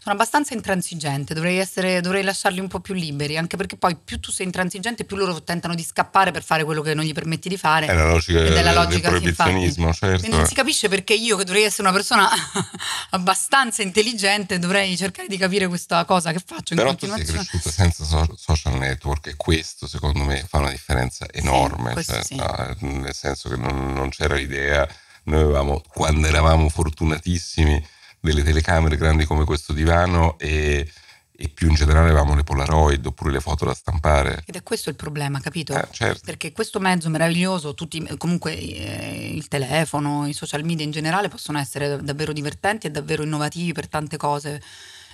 sono abbastanza intransigente, dovrei, essere, dovrei, lasciarli un po' più liberi, anche perché poi più tu sei intransigente, più loro tentano di scappare per fare quello che non gli permetti di fare. È la logica, ed è la logica del proibizionismo, certo. E non si capisce perché io, che dovrei essere una persona abbastanza intelligente, dovrei cercare di capire questa cosa che faccio. Però in tu sei cresciuta senza so- social network e questo secondo me fa una differenza enorme, sì, cioè, sì. no, nel senso che non, non c'era idea, noi avevamo, quando eravamo fortunatissimi, delle telecamere grandi come questo divano e, e più in generale avevamo le Polaroid oppure le foto da stampare. Ed è questo il problema, capito? Eh, certo. Perché questo mezzo meraviglioso, tutti, comunque eh, il telefono, i social media in generale possono essere davvero divertenti e davvero innovativi per tante cose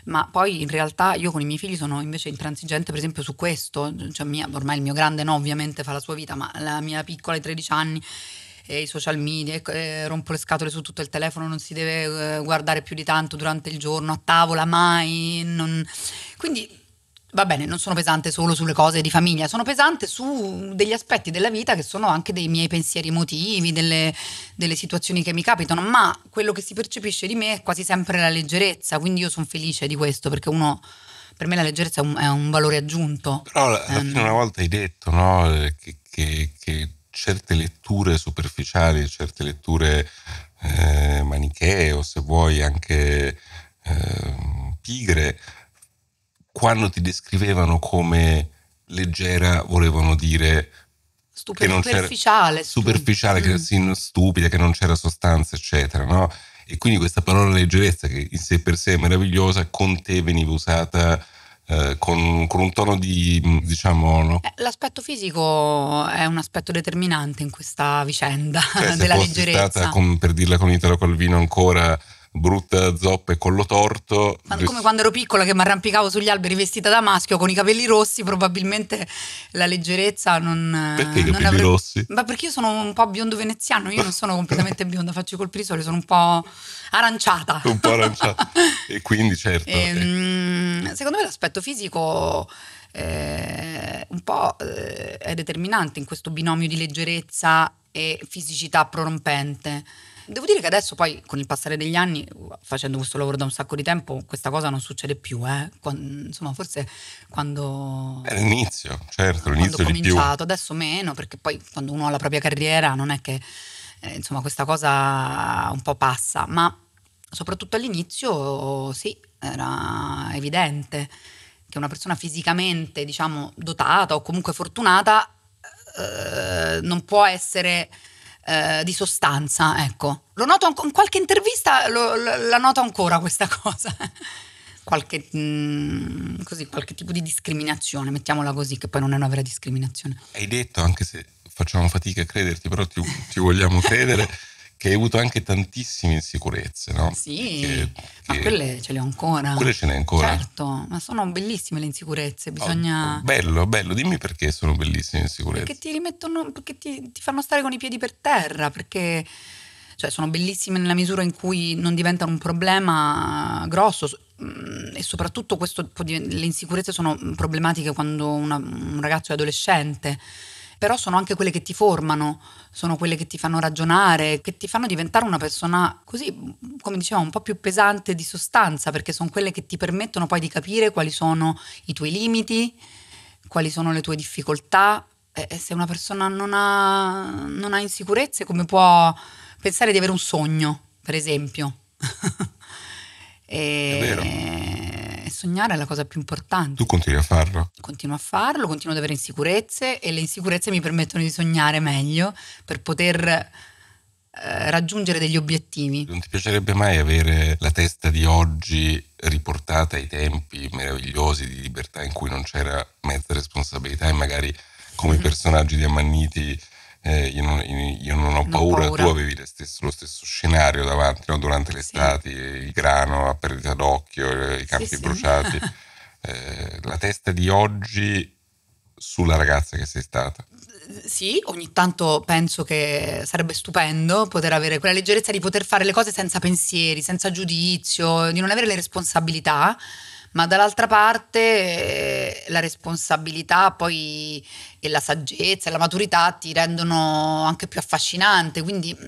ma poi in realtà io con i miei figli sono invece intransigente per esempio su questo, cioè mia, ormai il mio grande no ovviamente fa la sua vita, ma la mia piccola di 13 anni eh, i social media, eh, rompo le scatole su tutto il telefono, non si deve eh, guardare più di tanto durante il giorno, a tavola mai. Non... Quindi va bene, non sono pesante solo sulle cose di famiglia, sono pesante su degli aspetti della vita che sono anche dei miei pensieri emotivi, delle, delle situazioni che mi capitano, ma quello che si percepisce di me è quasi sempre la leggerezza, quindi io sono felice di questo perché uno... Per me la leggerezza è un, è un valore aggiunto. Però la, um, una volta hai detto no, eh, che, che, che certe letture superficiali, certe letture eh, manichee o se vuoi anche eh, pigre, quando ti descrivevano come leggera volevano dire Stupi- che non superficiale, superficiale stup- che, mm. sì, stupida, che non c'era sostanza, eccetera. No? E quindi questa parola leggerezza, che in sé per sé è meravigliosa, con te veniva usata eh, con, con, un tono di diciamo no? Eh, l'aspetto fisico è un aspetto determinante in questa vicenda eh, della leggerezza stata, con, per dirla con Italo Calvino ancora brutta zoppa e collo torto. Ma come quando ero piccola che mi arrampicavo sugli alberi vestita da maschio con i capelli rossi, probabilmente la leggerezza non... Perché i capelli avrei... rossi? Ma perché io sono un po' biondo veneziano, io non sono completamente bionda, faccio i colpi di sole, sono un po' aranciata. un po' aranciata. e quindi certo. E, eh. Secondo me l'aspetto fisico... Eh, un po' eh, è determinante in questo binomio di leggerezza e fisicità prorompente. Devo dire che adesso poi con il passare degli anni, facendo questo lavoro da un sacco di tempo, questa cosa non succede più. Eh? Quando, insomma, forse quando... È l'inizio, certo, l'inizio. Quando ho cominciato, adesso meno, perché poi quando uno ha la propria carriera non è che... Eh, insomma, questa cosa un po' passa, ma soprattutto all'inizio sì, era evidente che una persona fisicamente, diciamo, dotata o comunque fortunata eh, non può essere eh, di sostanza, ecco. Lo noto in qualche intervista, lo, la noto ancora questa cosa. qualche, mh, mm, così, qualche tipo di discriminazione, mettiamola così, che poi non è una vera discriminazione. Hai detto, anche se facciamo fatica a crederti, però ti, ti vogliamo credere. che hai avuto anche tantissime insicurezze, no? Sì, che, ma quelle ce le ho ancora. Quelle ce le hai ancora? Certo, ma sono bellissime le insicurezze, oh, bisogna... Oh, bello, bello, dimmi perché sono bellissime le insicurezze. Perché ti rimettono, perché ti, ti fanno stare con i piedi per terra, perché... Cioè, sono bellissime nella misura in cui non diventano un problema grosso mm, e soprattutto questo, le insicurezze sono problematiche quando una, un ragazzo è adolescente però sono anche quelle che ti formano, sono quelle che ti fanno ragionare, che ti fanno diventare una persona così, come dicevamo, un po' più pesante di sostanza, perché sono quelle che ti permettono poi di capire quali sono i tuoi limiti, quali sono le tue difficoltà. E se una persona non ha, non ha insicurezze, come può pensare di avere un sogno, per esempio? e, È vero sognare è la cosa più importante. Tu continui a farlo? Continuo a farlo, continuo ad avere insicurezze e le insicurezze mi permettono di sognare meglio per poter eh, raggiungere degli obiettivi. Non ti piacerebbe mai avere la testa di oggi riportata ai tempi meravigliosi di libertà in cui non c'era mezza responsabilità e magari come i mm-hmm. personaggi di Amanniti eh, io, non, io, non, ho paura, paura. tu avevi lo stesso, lo stesso scenario davanti no? durante l'estate, sì. Eh, il grano a perdita d'occhio, eh, i campi sì, bruciati. Sì. eh, la testa di oggi sulla ragazza che sei stata? Sì, ogni tanto penso che sarebbe stupendo poter avere quella leggerezza di poter fare le cose senza pensieri, senza giudizio, di non avere le responsabilità ma dall'altra parte eh, la responsabilità poi e la saggezza e la maturità ti rendono anche più affascinante, quindi mm,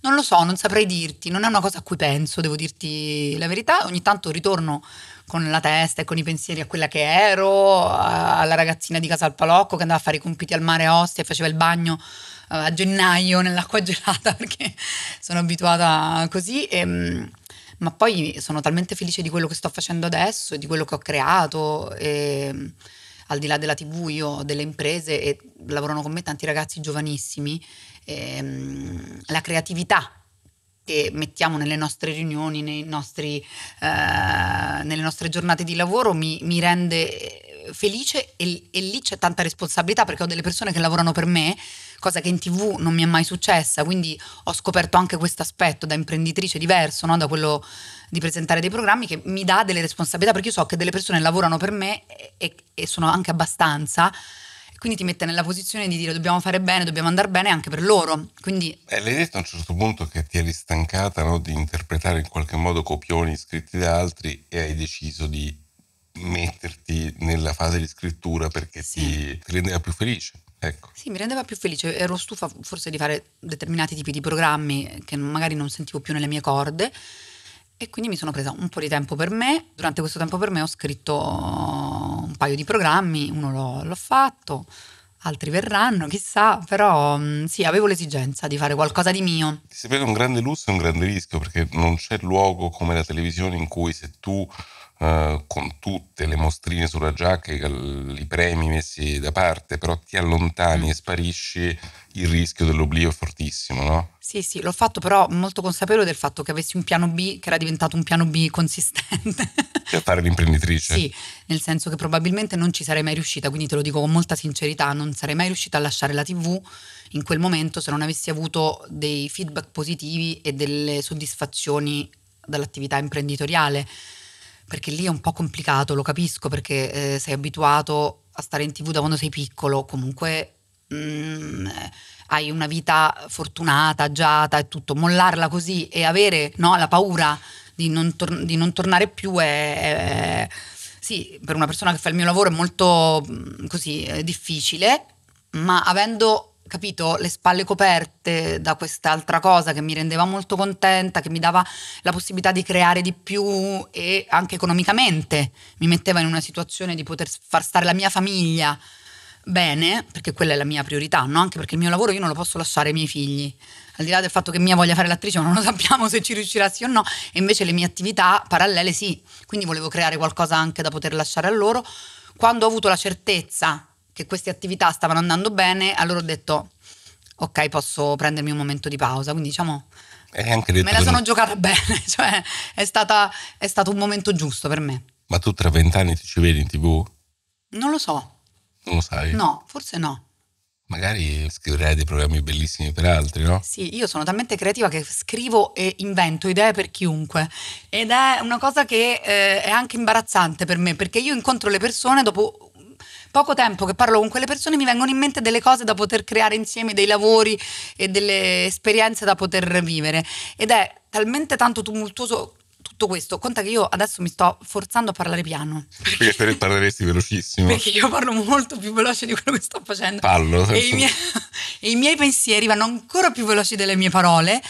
non lo so, non saprei dirti, non è una cosa a cui penso, devo dirti la verità, ogni tanto ritorno con la testa e con i pensieri a quella che ero, alla ragazzina di casa al Palocco che andava a fare i compiti al mare a Ostia e faceva il bagno eh, a gennaio nell'acqua gelata perché sono abituata così e, ehm, ma poi sono talmente felice di quello che sto facendo adesso e di quello che ho creato. E, mm, al di là della TV, io ho delle imprese e lavorano con me tanti ragazzi giovanissimi. E, mm, la creatività che mettiamo nelle nostre riunioni, nostri, eh, nelle nostre giornate di lavoro mi, mi rende felice e, e lì c'è tanta responsabilità perché ho delle persone che lavorano per me cosa che in tv non mi è mai successa, quindi ho scoperto anche questo aspetto da imprenditrice diverso no? da quello di presentare dei programmi che mi dà delle responsabilità, perché io so che delle persone lavorano per me e, e sono anche abbastanza quindi ti mette nella posizione di dire dobbiamo fare bene, dobbiamo andare bene anche per loro. Quindi... Eh, l'hai detto a un certo punto che ti eri stancata no, di interpretare in qualche modo copioni scritti da altri e hai deciso di metterti nella fase di scrittura perché sì. ti, ti rendeva più felice. Ecco. Sì, mi rendeva più felice, ero stufa forse di fare determinati tipi di programmi che magari non sentivo più nelle mie corde e quindi mi sono presa un po' di tempo per me, durante questo tempo per me ho scritto un paio di programmi, uno l'ho, l'ho fatto, altri verranno, chissà, però mm, sì, avevo l'esigenza di fare qualcosa di mio. Si vede un grande lusso e un grande rischio, perché non c'è luogo come la televisione in cui se tu eh, con tutte le mostrine sulla giacca, i premi messi da parte, però ti allontani mm. e sparisci, il rischio dell'oblio è fortissimo, no? Sì, sì, l'ho fatto però molto consapevole del fatto che avessi un piano B che era diventato un piano B consistente. Cioè fare l'imprenditrice. Sì, nel senso che probabilmente non ci sarei mai riuscita, quindi te lo dico con molta sincerità, non sarei mai riuscita a lasciare la TV in quel momento se non avessi avuto dei feedback positivi e delle soddisfazioni dall'attività imprenditoriale perché lì è un po' complicato, lo capisco, perché eh, sei abituato a stare in tv da quando sei piccolo, comunque Mm, hai una vita fortunata, agiata e tutto, mollarla così e avere no, la paura di non, tor- di non tornare più è, è, sì, per una persona che fa il mio lavoro è molto mm, così, è difficile, ma avendo capito, le spalle coperte da quest'altra cosa che mi rendeva molto contenta, che mi dava la possibilità di creare di più e anche economicamente mi metteva in una situazione di poter far stare la mia famiglia bene, perché quella è la mia priorità, no? anche perché il mio lavoro io non lo posso lasciare ai miei figli. Al di là del fatto che mia voglia fare l'attrice, ma non lo sappiamo se ci riuscirà sì o no, e invece le mie attività parallele sì, quindi volevo creare qualcosa anche da poter lasciare a loro. Quando ho avuto la certezza che queste attività stavano andando bene, allora ho detto ok, posso prendermi un momento di pausa. Quindi diciamo anche me la sono non... giocata bene, cioè è, stata, è, stato un momento giusto per me. Ma tu tra vent'anni ti ci vedi in tv? Non lo so. Non lo sai? No, forse no. Magari scriverai dei programmi bellissimi per altri, no? Sì, io sono talmente creativa che scrivo e invento idee per chiunque. Ed è una cosa che eh, è anche imbarazzante per me, perché io incontro le persone dopo poco tempo che parlo con quelle persone mi vengono in mente delle cose da poter creare insieme, dei lavori e delle esperienze da poter vivere. Ed è talmente tanto tumultuoso tutto questo, conta che io adesso mi sto forzando a parlare piano. Perché, perché parleresti velocissimo. Perché io parlo molto più veloce di quello che sto facendo. Parlo. E i miei, i miei pensieri vanno ancora più veloci delle mie parole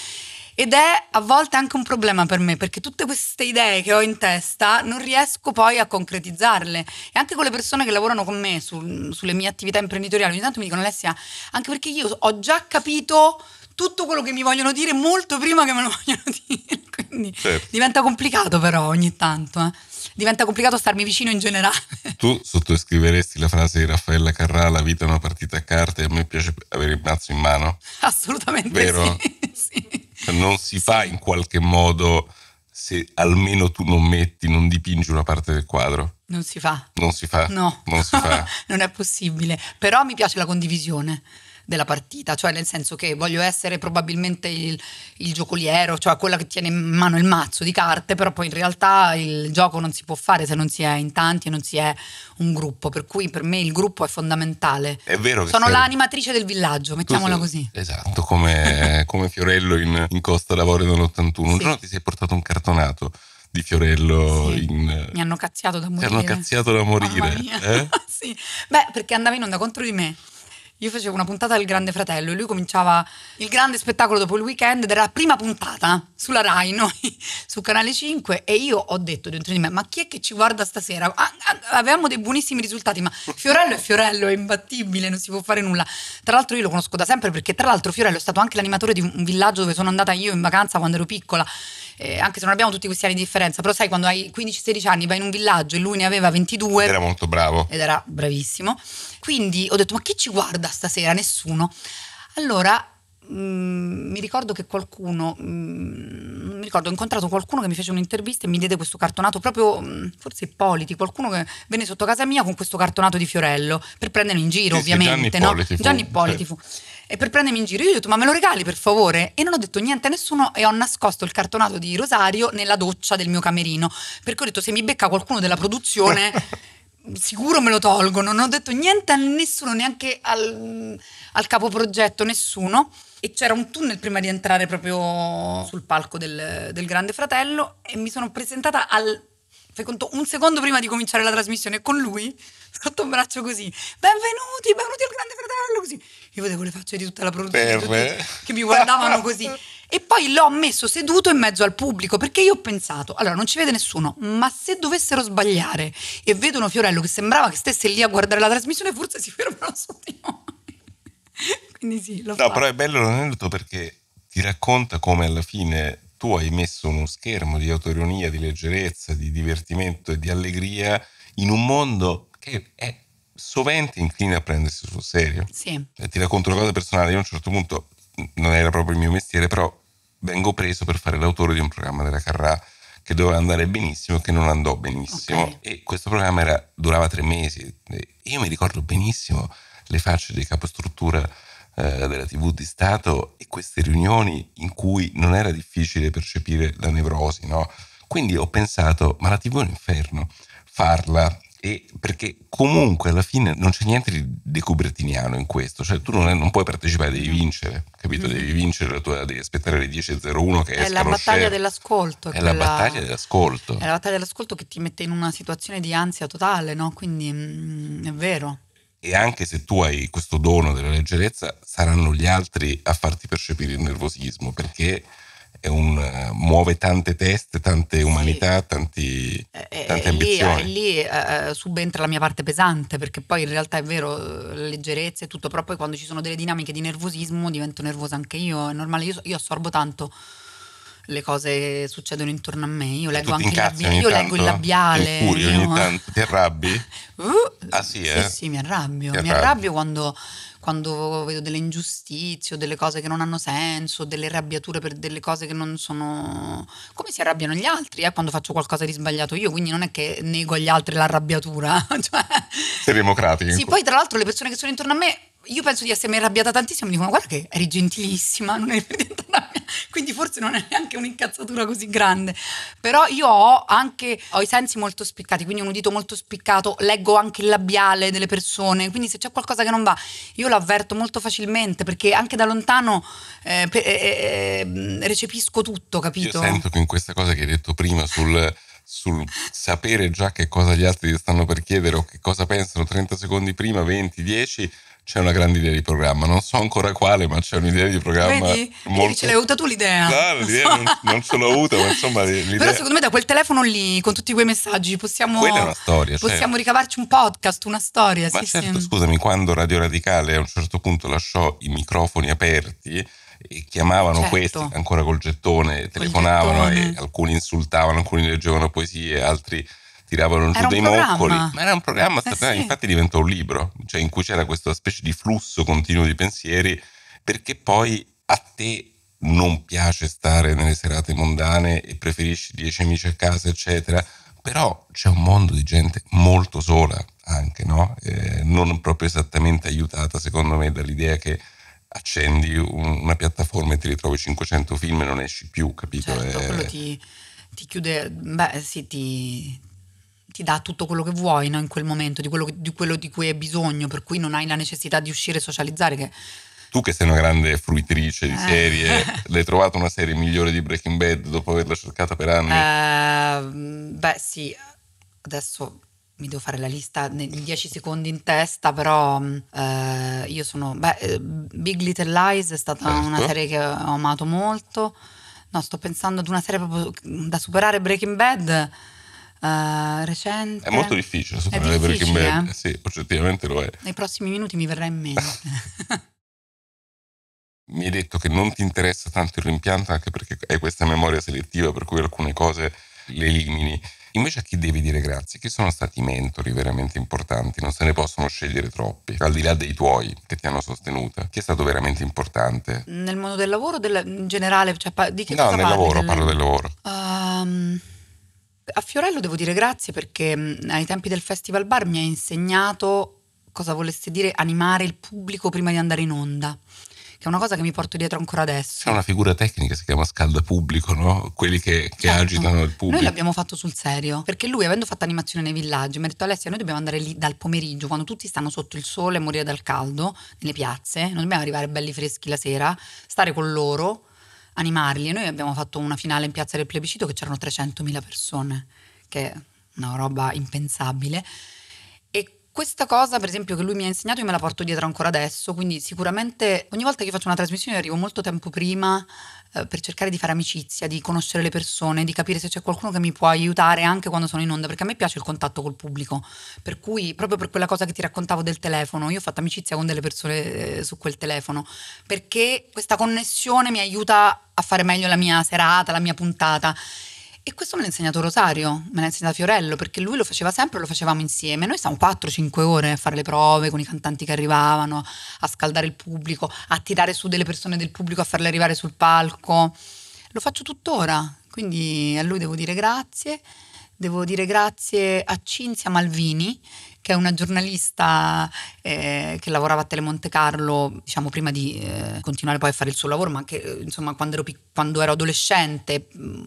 ed è a volte anche un problema per me, perché tutte queste idee che ho in testa non riesco poi a concretizzarle. E anche con le persone che lavorano con me su, sulle mie attività imprenditoriali, ogni tanto mi dicono Alessia, anche perché io ho già capito tutto quello che mi vogliono dire molto prima che me lo vogliono dire. Quindi certo. diventa complicato però ogni tanto. Eh. Diventa complicato starmi vicino in generale. Tu sottoscriveresti la frase di Raffaella Carrà, la vita è una partita a carte, e a me piace avere il mazzo in mano. Assolutamente Vero? sì. sì non si fa in qualche modo se almeno tu non metti, non dipingi una parte del quadro. Non si fa. Non si fa. No. Non, si fa. non è possibile. Però mi piace la condivisione della partita, cioè nel senso che voglio essere probabilmente il, il giocoliero, cioè quella che tiene in mano il mazzo di carte, però poi in realtà il gioco non si può fare se non si è in tanti e non si è un gruppo, per cui per me il gruppo è fondamentale. È vero. Che Sono sei... l'animatrice del villaggio, mettiamola sei... così. Esatto, come, come Fiorello in, in, Costa Lavoro dell'81. Sì. Un giorno ti sei portato un cartonato di Fiorello. Sì, in... Mi hanno cazziato da morire. Mi hanno cazziato da morire. Eh? sì. Beh, perché andavi in onda contro di me io facevo una puntata del Grande Fratello e lui cominciava il grande spettacolo dopo il weekend ed era la prima puntata sulla Rai, noi, su Canale 5 e io ho detto dentro di me, ma chi è che ci guarda stasera? Ah, ah, avevamo dei buonissimi risultati, ma Fiorello è Fiorello, è imbattibile, non si può fare nulla. Tra l'altro io lo conosco da sempre perché tra l'altro Fiorello è stato anche l'animatore di un villaggio dove sono andata io in vacanza quando ero piccola eh, anche se non abbiamo tutti questi anni di differenza, però sai quando hai 15-16 anni vai in un villaggio e lui ne aveva 22. Era molto bravo. Ed era bravissimo. Quindi ho detto ma chi ci guarda stasera? Nessuno. Allora Mm, mi ricordo che qualcuno, mm, mi ricordo, ho incontrato qualcuno che mi fece un'intervista e mi diede questo cartonato, proprio mm, forse Ippoliti, qualcuno che venne sotto casa mia con questo cartonato di Fiorello, per prenderlo in giro sì, ovviamente. Sì, Gianni no? fu. Gianni Ippoliti fu e per prendermi in giro io gli ho detto ma me lo regali per favore e non ho detto niente a nessuno e ho nascosto il cartonato di Rosario nella doccia del mio camerino perché ho detto se mi becca qualcuno della produzione sicuro me lo tolgono non ho detto niente a nessuno neanche al, al progetto nessuno e c'era un tunnel prima di entrare proprio sul palco del, del Grande Fratello e mi sono presentata al conto, un secondo prima di cominciare la trasmissione con lui, sotto un braccio così, benvenuti, benvenuti al grande fratello, così. Io vedevo le facce di tutta la produzione che mi guardavano così. E poi l'ho messo seduto in mezzo al pubblico perché io ho pensato, allora non ci vede nessuno, ma se dovessero sbagliare e vedono Fiorello che sembrava che stesse lì a guardare la trasmissione, forse si fermano su di noi. Quindi sì, l'ho No, fatto. però è bello l'aneddoto perché ti racconta come alla fine tu hai messo uno schermo di autoironia, di leggerezza, di divertimento e di allegria in un mondo che è sovente incline a prendersi sul serio. Sì. Cioè, ti racconto una cosa personale, io a un certo punto non era proprio il mio mestiere, però vengo preso per fare l'autore di un programma della Carrà che doveva andare benissimo e che non andò benissimo. Okay. E questo programma era, durava tre mesi. Io mi ricordo benissimo le facce dei capostruttura eh, della TV di Stato e queste riunioni in cui non era difficile percepire la nevrosi, no? Quindi ho pensato, ma la TV è un inferno, farla, e perché comunque alla fine non c'è niente di, di cubertiniano in questo, cioè tu non, è, non puoi partecipare, devi mm-hmm. vincere, capito? Devi mm-hmm. vincere, tu devi aspettare le 10.01 che è la battaglia share. dell'ascolto. È quella... la battaglia dell'ascolto. È la battaglia dell'ascolto che ti mette in una situazione di ansia totale, no? Quindi mh, mm, è vero e anche se tu hai questo dono della leggerezza, saranno gli altri a farti percepire il nervosismo, perché un, eh, muove tante teste, tante umanità, tanti, eh, eh, tante eh, ambizioni. Lì, lì eh, subentra la mia parte pesante, perché poi in realtà è vero, la leggerezza e tutto, però poi quando ci sono delle dinamiche di nervosismo divento nervosa anche io, è normale, io, io assorbo tanto le cose succedono intorno a me, io leggo anche il labiale, io leggo il eh? labiale. Ti ogni tanto, ti arrabbi? Uh, ah sì, eh? Sì, sì mi arrabbio, mi arrabbio quando, quando, vedo delle ingiustizie o delle cose che non hanno senso, delle arrabbiature per delle cose che non sono... Come si arrabbiano gli altri eh, quando faccio qualcosa di sbagliato io, quindi non è che nego agli altri l'arrabbiatura. cioè... Sei democratico. Sì, poi tra l'altro le persone che sono intorno a me io penso di essermi arrabbiata tantissimo, mi dicono guarda che eri gentilissima, non eri detto una mia, quindi forse non è neanche un'incazzatura così grande, però io ho anche, ho i sensi molto spiccati, quindi un udito molto spiccato, leggo anche il labiale delle persone, quindi se c'è qualcosa che non va, io lo avverto molto facilmente perché anche da lontano eh, eh, eh ehm, recepisco tutto, capito? Io sento che in questa cosa che hai detto prima sul sul sapere già che cosa gli altri stanno per chiedere o che cosa pensano 30 secondi prima, 20, 10, c'è una grande idea di programma, non so ancora quale, ma c'è un'idea di programma. Vedi? Molto... ce l'hai avuta tu l'idea? No, l'idea non, non ce l'ho avuta, ma insomma l'idea... Però secondo me da quel telefono lì, con tutti quei messaggi, possiamo... Quella è una storia. Certo. Possiamo certo. ricavarci un podcast, una storia. Ma sì, certo, sì. scusami, quando Radio Radicale a un certo punto lasciò i microfoni aperti e chiamavano certo. questi ancora col gettone, telefonavano col gettone. e alcuni insultavano, alcuni leggevano poesie, altri tiravano giù dei moccoli. Ma era un programma, eh, sì. infatti diventò un libro, cioè in cui c'era questa specie di flusso continuo di pensieri, perché poi a te non piace stare nelle serate mondane e preferisci dieci amici a casa, eccetera, però c'è un mondo di gente molto sola anche, no? Eh, non proprio esattamente aiutata, secondo me, dall'idea che accendi una piattaforma e ti ritrovi 500 film e non esci più, capito? Certo, eh, quello ti, ti chiude, beh sì, ti, ti dà tutto quello che vuoi no? in quel momento, di quello, di quello, di cui hai bisogno, per cui non hai la necessità di uscire e socializzare. Che... Tu che sei una grande fruitrice di eh. serie, l'hai trovata una serie migliore di Breaking Bad dopo averla cercata per anni? Eh, beh sì, adesso mi devo fare la lista nei 10 secondi in testa, però eh, io sono... Beh, eh, Big Little Lies è stata certo. una serie che ho amato molto. No, sto pensando ad una serie proprio da superare Breaking Bad. Eh, recente. È molto difficile, secondo me, perché eh? sì, oggettivamente lo è. Nei prossimi minuti mi verrà in mente. mi hai detto che non ti interessa tanto il rimpianto, anche perché hai questa memoria selettiva, per cui alcune cose le elimini. Invece a chi devi dire grazie? Chi sono stati i mentori veramente importanti? Non se ne possono scegliere troppi, al di là dei tuoi che ti hanno sostenuta. Chi è stato veramente importante? Nel mondo del lavoro, del, in generale? Cioè, di che no, nel parli? lavoro, del... parlo del lavoro. Um... A Fiorello devo dire grazie perché mm, ai tempi del Festival Bar mi ha insegnato cosa volesse dire animare il pubblico prima di andare in onda che è una cosa che mi porto dietro ancora adesso. C'è una figura tecnica che si chiama scalda pubblico, no? Quelli che, che certo. agitano il pubblico. Noi l'abbiamo fatto sul serio, perché lui, avendo fatto animazione nei villaggi, mi ha detto Alessia, noi dobbiamo andare lì dal pomeriggio, quando tutti stanno sotto il sole e morire dal caldo, nelle piazze, non dobbiamo arrivare belli freschi la sera, stare con loro animarli. E noi abbiamo fatto una finale in Piazza del Plebiscito che c'erano 300.000 persone, che è una roba impensabile. E questa cosa, per esempio, che lui mi ha insegnato, io me la porto dietro ancora adesso, quindi sicuramente ogni volta che io faccio una trasmissione arrivo molto tempo prima eh, per cercare di fare amicizia, di conoscere le persone, di capire se c'è qualcuno che mi può aiutare anche quando sono in onda, perché a me piace il contatto col pubblico. Per cui, proprio per quella cosa che ti raccontavo del telefono, io ho fatto amicizia con delle persone eh, su quel telefono, perché questa connessione mi aiuta a fare meglio la mia serata, la mia puntata. E questo me l'ha insegnato Rosario, me l'ha insegnato Fiorello, perché lui lo faceva sempre, lo facevamo insieme. Noi stavamo 4-5 ore a fare le prove con i cantanti che arrivavano, a scaldare il pubblico, a tirare su delle persone del pubblico, a farle arrivare sul palco. Lo faccio tuttora, quindi a lui devo dire grazie. Devo dire grazie a Cinzia Malvini, che è una giornalista eh, che lavorava a Telemonte Carlo, diciamo prima di eh, continuare poi a fare il suo lavoro, ma anche eh, insomma, quando, ero, quando ero adolescente mm,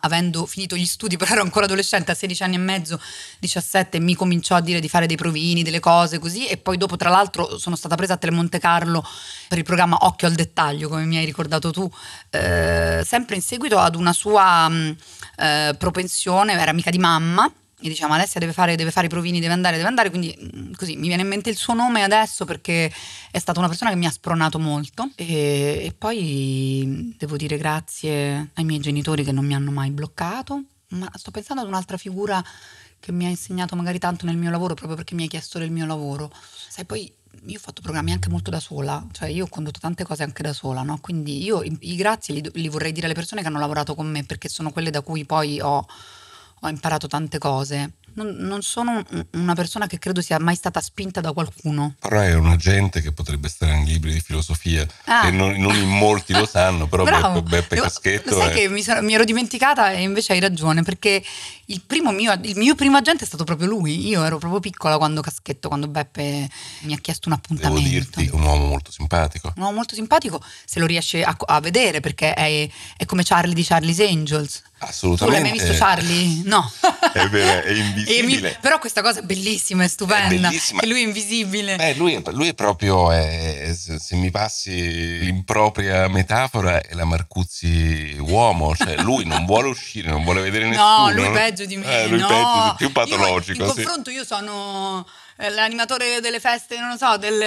avendo finito gli studi, però ero ancora adolescente, a 16 anni e mezzo, 17, mi cominciò a dire di fare dei provini, delle cose così, e poi dopo tra l'altro sono stata presa a Telemonte Carlo per il programma Occhio al dettaglio, come mi hai ricordato tu, eh, sempre in seguito ad una sua mh, mm, eh, propensione, era amica di mamma, e diciamo Alessia deve fare, deve fare, i provini, deve andare, deve andare, quindi mm, così mi viene in mente il suo nome adesso perché è stata una persona che mi ha spronato molto e, e poi mm, devo dire grazie ai miei genitori che non mi hanno mai bloccato, ma sto pensando ad un'altra figura che mi ha insegnato magari tanto nel mio lavoro proprio perché mi ha chiesto del mio lavoro. Sai, poi io ho fatto programmi anche molto da sola, cioè io ho condotto tante cose anche da sola, no? Quindi io i, i grazie li, li vorrei dire alle persone che hanno lavorato con me perché sono quelle da cui poi ho ho imparato tante cose. Non, non, sono una persona che credo sia mai stata spinta da qualcuno. Però è un agente che potrebbe stare anche in libri di filosofia, ah. non, non, in molti lo sanno, però Bravo. Beppe, Beppe Caschetto... Lo sai è... che mi, sono, mi, ero dimenticata e invece hai ragione, perché il, mio, il mio primo agente è stato proprio lui. Io ero proprio piccola quando Caschetto, quando Beppe mi ha chiesto un appuntamento. Devo dirti, un uomo molto simpatico. Un uomo molto simpatico, se lo riesce a, a vedere, perché è, è come Charlie di Charlie's Angels Assolutamente. Tu l'hai mai visto Charlie? No. È vero, è invisibile. Mi, però questa cosa è bellissima, è stupenda. È lui è invisibile. Eh, lui, lui, è proprio, è, se mi passi l'impropria metafora, è la Marcuzzi uomo. Cioè lui non vuole uscire, non vuole vedere nessuno. No, lui peggio di me. Eh, lui no. peggio, più patologico. Io, in confronto io sono eh, l'animatore delle feste, non lo so, del...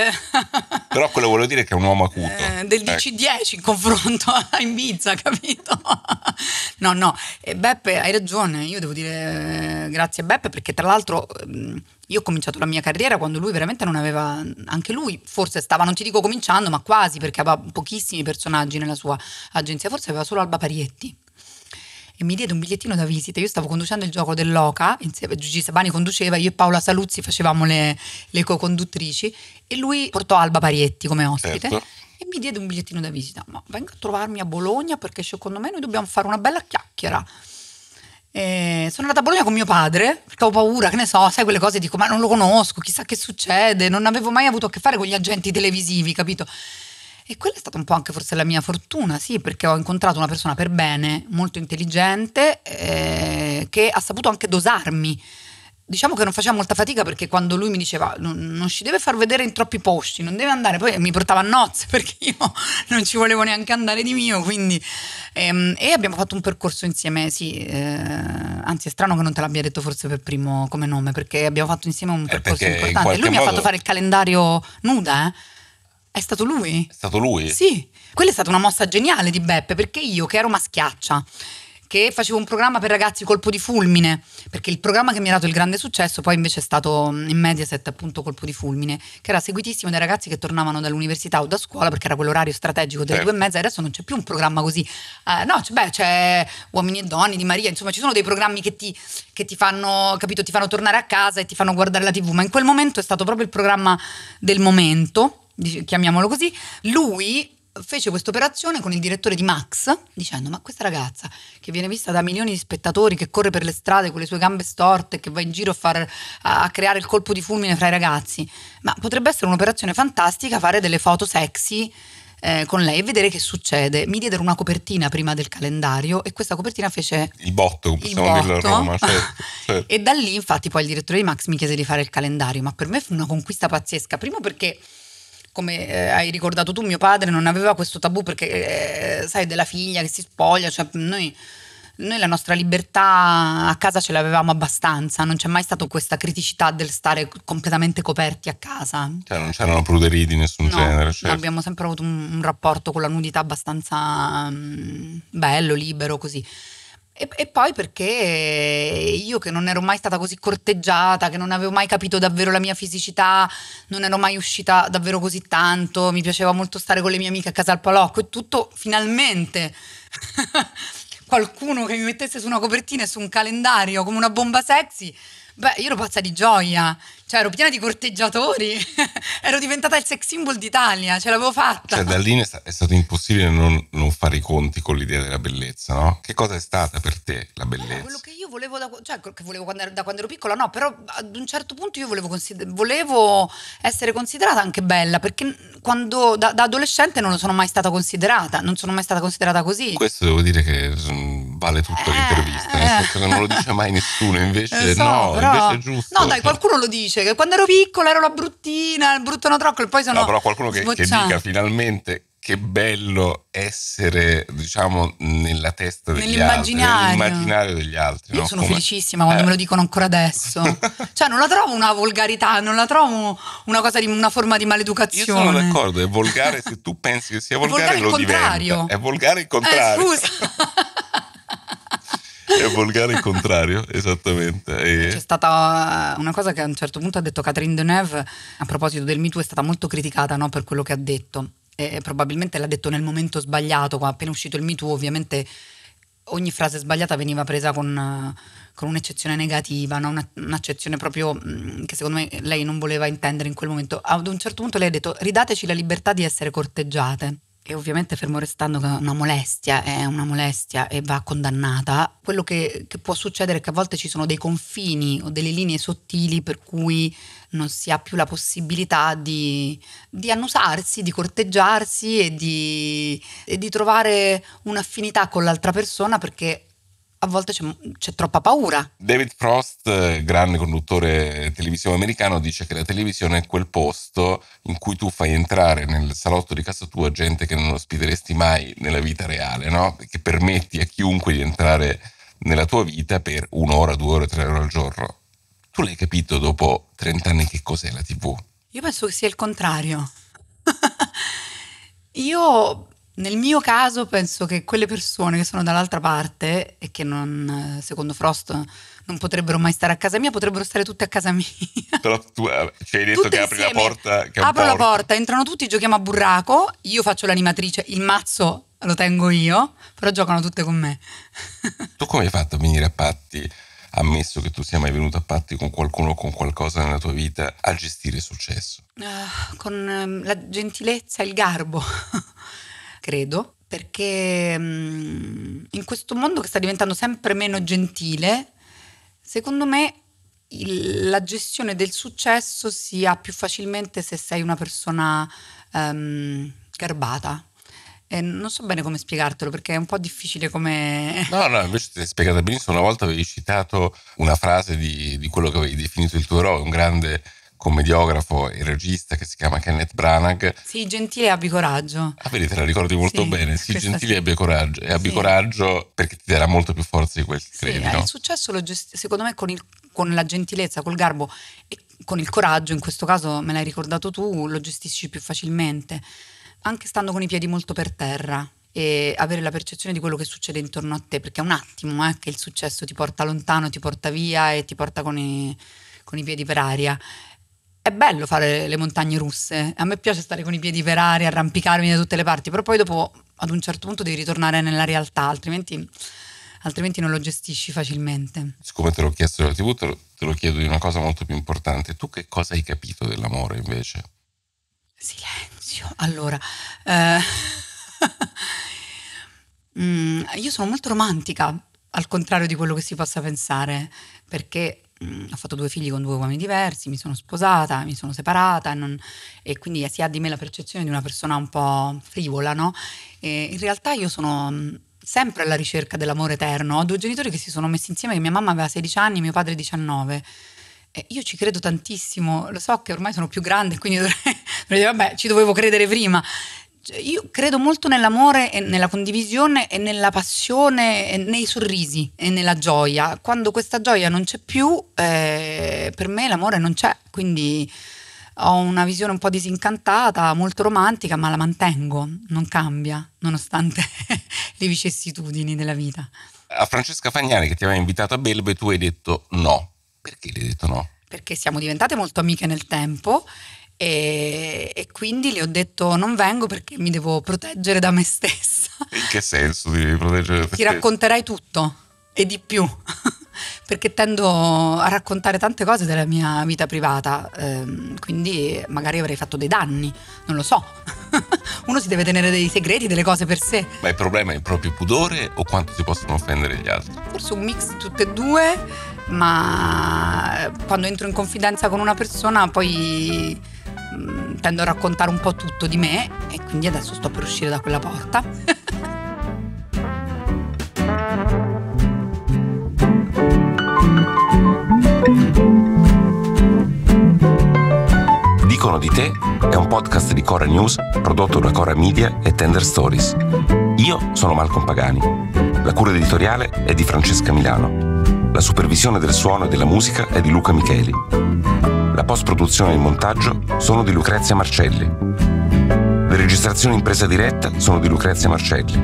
Però quello volevo dire che è un uomo acuto. Eh, del DC10 ecco. in confronto a Ibiza, capito? no, no. E Beppe, hai ragione, io devo dire eh, grazie a Beppe perché tra l'altro... Ehm, io ho cominciato la mia carriera quando lui veramente non aveva, anche lui forse stava, non ti dico cominciando, ma quasi perché aveva pochissimi personaggi nella sua agenzia, forse aveva solo Alba Parietti e mi diede un bigliettino da visita. Io stavo conducendo il gioco dell'Oca, insieme a Gigi Sabani conduceva, io e Paola Saluzzi facevamo le, le co-conduttrici e lui portò Alba Parietti come ospite. Certo. E mi diede un bigliettino da visita, ma venga a trovarmi a Bologna perché secondo me noi dobbiamo fare una bella chiacchiera. Eh, sono andata a Bologna con mio padre perché ho paura, che ne so, sai quelle cose, dico ma non lo conosco, chissà che succede, non avevo mai avuto a che fare con gli agenti televisivi, capito? E quella è stata un po' anche forse la mia fortuna, sì, perché ho incontrato una persona per bene, molto intelligente, eh, che ha saputo anche dosarmi diciamo che non faceva molta fatica perché quando lui mi diceva non, non, ci deve far vedere in troppi posti, non deve andare, poi mi portava a nozze perché io non ci volevo neanche andare di mio, quindi ehm, e abbiamo fatto un percorso insieme, sì, eh, anzi è strano che non te l'abbia detto forse per primo come nome perché abbiamo fatto insieme un eh, percorso eh importante, lui modo... mi ha fatto fare il calendario nuda, eh è stato lui? È stato lui? Sì. Quella è stata una mossa geniale di Beppe, perché io, che ero maschiaccia, che facevo un programma per ragazzi colpo di fulmine, perché il programma che mi ha dato il grande successo poi invece è stato mm, in Mediaset appunto colpo di fulmine, che era seguitissimo dai ragazzi che tornavano dall'università o da scuola perché era quell'orario strategico delle eh. due e certo. mezza adesso non c'è più un programma così. Uh, no, c- beh, c'è Uomini e Donne di Maria, insomma ci sono dei programmi che ti, che ti, fanno, capito, ti fanno tornare a casa e ti fanno guardare la tv, ma in quel momento è stato proprio il programma del momento chiamiamolo così, lui fece questa operazione con il direttore di Max dicendo ma questa ragazza che viene vista da milioni di spettatori che corre per le strade con le sue gambe storte che va in giro a, far, a creare il colpo di fulmine fra i ragazzi ma potrebbe essere un'operazione fantastica fare delle foto sexy eh, con lei e vedere che succede. Mi diedero una copertina prima del calendario e questa copertina fece il botto, possiamo dirlo Roma. Certo, certo. e da lì infatti poi il direttore di Max mi chiese di fare il calendario, ma per me fu una conquista pazzesca, primo perché come eh, hai ricordato tu, mio padre non aveva questo tabù perché, eh, sai, della figlia che si spoglia, cioè noi, noi, la nostra libertà a casa ce l'avevamo abbastanza, non c'è mai stata questa criticità del stare completamente coperti a casa. Cioè non c'erano pruderi di nessun no, genere. Certo. Abbiamo sempre avuto un, un, rapporto con la nudità abbastanza um, bello, libero, così. E, e, poi perché io che non ero mai stata così corteggiata, che non avevo mai capito davvero la mia fisicità, non ero mai uscita davvero così tanto, mi piaceva molto stare con le mie amiche a casa al Palocco e tutto finalmente qualcuno che mi mettesse su una copertina e su un calendario come una bomba sexy Beh, io ero pazza di gioia, cioè ero piena di corteggiatori, ero diventata il sex symbol d'Italia, ce l'avevo fatta. Cioè da lì è stato impossibile non, non fare i conti con l'idea della bellezza, no? Che cosa è stata per te la bellezza? Eh, quello che io volevo, da, cioè, che volevo quando ero, da quando ero piccola, no, però ad un certo punto io volevo, consider- volevo essere considerata anche bella, perché quando, da, da, adolescente non lo sono mai stata considerata, non sono mai stata considerata così. Questo devo dire che mm, vale tutto eh, l'intervista, nel eh. senso non lo dice mai nessuno, invece eh, so, no, però, invece è giusto. No, dai, cioè. qualcuno lo dice, che quando ero piccola ero la bruttina, il brutto notrocco, e poi sono... No, però qualcuno che, che dica finalmente che bello essere, diciamo, nella testa degli altri, nell'immaginario degli altri. Io no? sono Come... felicissima quando eh. me lo dicono ancora adesso. cioè, non la trovo una volgarità, non la trovo una, di, una forma di maleducazione. Io sono d'accordo, è volgare se tu pensi che sia volgare, è volgare lo contrario. diventa. È volgare il eh, contrario. Eh, scusa. è volgare il contrario, esattamente. E... C'è stata una cosa che a un certo punto ha detto Catherine Deneuve a proposito del MeToo, è stata molto criticata no, per quello che ha detto eh, probabilmente l'ha detto nel momento sbagliato, quando appena uscito il MeToo ovviamente ogni frase sbagliata veniva presa con, con un'eccezione negativa, no? Una, un'accezione proprio mh, mm, che secondo me lei non voleva intendere in quel momento. Ad un certo punto lei ha detto ridateci la libertà di essere corteggiate e ovviamente fermo restando che una molestia è una molestia e va condannata, quello che, che può succedere è che a volte ci sono dei confini o delle linee sottili per cui non si ha più la possibilità di, di annusarsi, di corteggiarsi e di, e di trovare un'affinità con l'altra persona perché a volte c'è, c'è, troppa paura. David Prost, eh, grande conduttore televisivo americano, dice che la televisione è quel posto in cui tu fai entrare nel salotto di casa tua gente che non ospiteresti mai nella vita reale, no? che permetti a chiunque di entrare nella tua vita per un'ora, due ore, tre ore al giorno. Tu l'hai capito dopo 30 anni che cos'è la TV? Io penso che sia il contrario. Io nel mio caso penso che quelle persone che sono dall'altra parte e che non, secondo Frost non potrebbero mai stare a casa mia, potrebbero stare tutte a casa mia. Però tu eh, ci hai detto tutte che apri la porta. Che Apro porto. la porta, entrano tutti, giochiamo a burraco, io faccio l'animatrice, il mazzo lo tengo io, però giocano tutte con me. tu come hai fatto a venire a patti, ammesso che tu sia mai venuto a patti con qualcuno o con qualcosa nella tua vita, a gestire il successo? Uh, con ehm, la gentilezza e il garbo credo, perché mm, in questo mondo che sta diventando sempre meno gentile, secondo me il, la gestione del successo si ha più facilmente se sei una persona um, garbata. E non so bene come spiegartelo perché è un po' difficile come... No, no, invece ti sei spiegata benissimo. Una volta avevi citato una frase di, di quello che avevi definito il tuo eroe, un grande commediografo e regista che si chiama Kenneth Branagh. Sì, Gentile e abbi coraggio. Ah, vedi, te la ricordi molto sì, bene. Sì, Gentile sì. abbi coraggio. E abbi sì. coraggio perché ti darà molto più forza di quel che sì, credi. No? Il successo lo gest- secondo me con, il, con la gentilezza, col garbo e con il coraggio, in questo caso me l'hai ricordato tu, lo gestisci più facilmente, anche stando con i piedi molto per terra e avere la percezione di quello che succede intorno a te, perché è un attimo eh, che il successo ti porta lontano, ti porta via e ti porta con i, con i piedi per aria è bello fare le montagne russe, a me piace stare con i piedi per aria, arrampicarmi da tutte le parti, però poi dopo ad un certo punto devi ritornare nella realtà, altrimenti, altrimenti non lo gestisci facilmente. Siccome te l'ho chiesto dalla tv, te lo, te lo chiedo di una cosa molto più importante, tu che cosa hai capito dell'amore invece? Silenzio, allora... Eh... mm, io sono molto romantica, al contrario di quello che si possa pensare, perché mh, mm. ho fatto due figli con due uomini diversi, mi sono sposata, mi sono separata non, e quindi si ha di me la percezione di una persona un po' frivola, no? E in realtà io sono mm, sempre alla ricerca dell'amore eterno. Ho due genitori che si sono messi insieme, che mia mamma aveva 16 anni, mio padre 19. io ci credo tantissimo, lo so che ormai sono più grande, quindi dovrei, dovrei, vabbè, ci dovevo credere prima. Cioè, io credo molto nell'amore e nella condivisione e nella passione e nei sorrisi e nella gioia. Quando questa gioia non c'è più, eh, per me l'amore non c'è, quindi ho una visione un po' disincantata, molto romantica, ma la mantengo, non cambia, nonostante le vicissitudini della vita. A Francesca Fagnani che ti aveva invitato a Belbe tu hai detto no. Perché hai detto no? Perché siamo diventate molto amiche nel tempo e, e, quindi le ho detto non vengo perché mi devo proteggere da me stessa. In che senso devi proteggere? Ti stessa? racconterai tutto e di più, perché tendo a raccontare tante cose della mia vita privata, ehm, quindi magari avrei fatto dei danni, non lo so. Uno si deve tenere dei segreti, delle cose per sé. Ma il problema è il proprio pudore o quanto si possono offendere gli altri? Forse un mix di tutte e due ma quando entro in confidenza con una persona poi mh, mm, tendo a raccontare un po' tutto di me e quindi adesso sto per uscire da quella porta. Dicono di te è un podcast di Cora News prodotto da Cora Media e Tender Stories. Io sono Malcolm Pagani. La cura editoriale è di Francesca Milano. La supervisione del suono e della musica è di Luca Micheli. La post-produzione e il montaggio sono di Lucrezia Marcelli. Le registrazioni in presa diretta sono di Lucrezia Marcelli.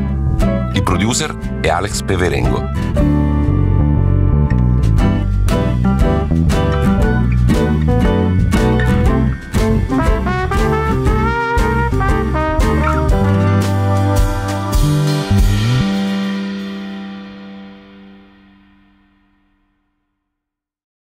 Il producer è Alex Peverengo.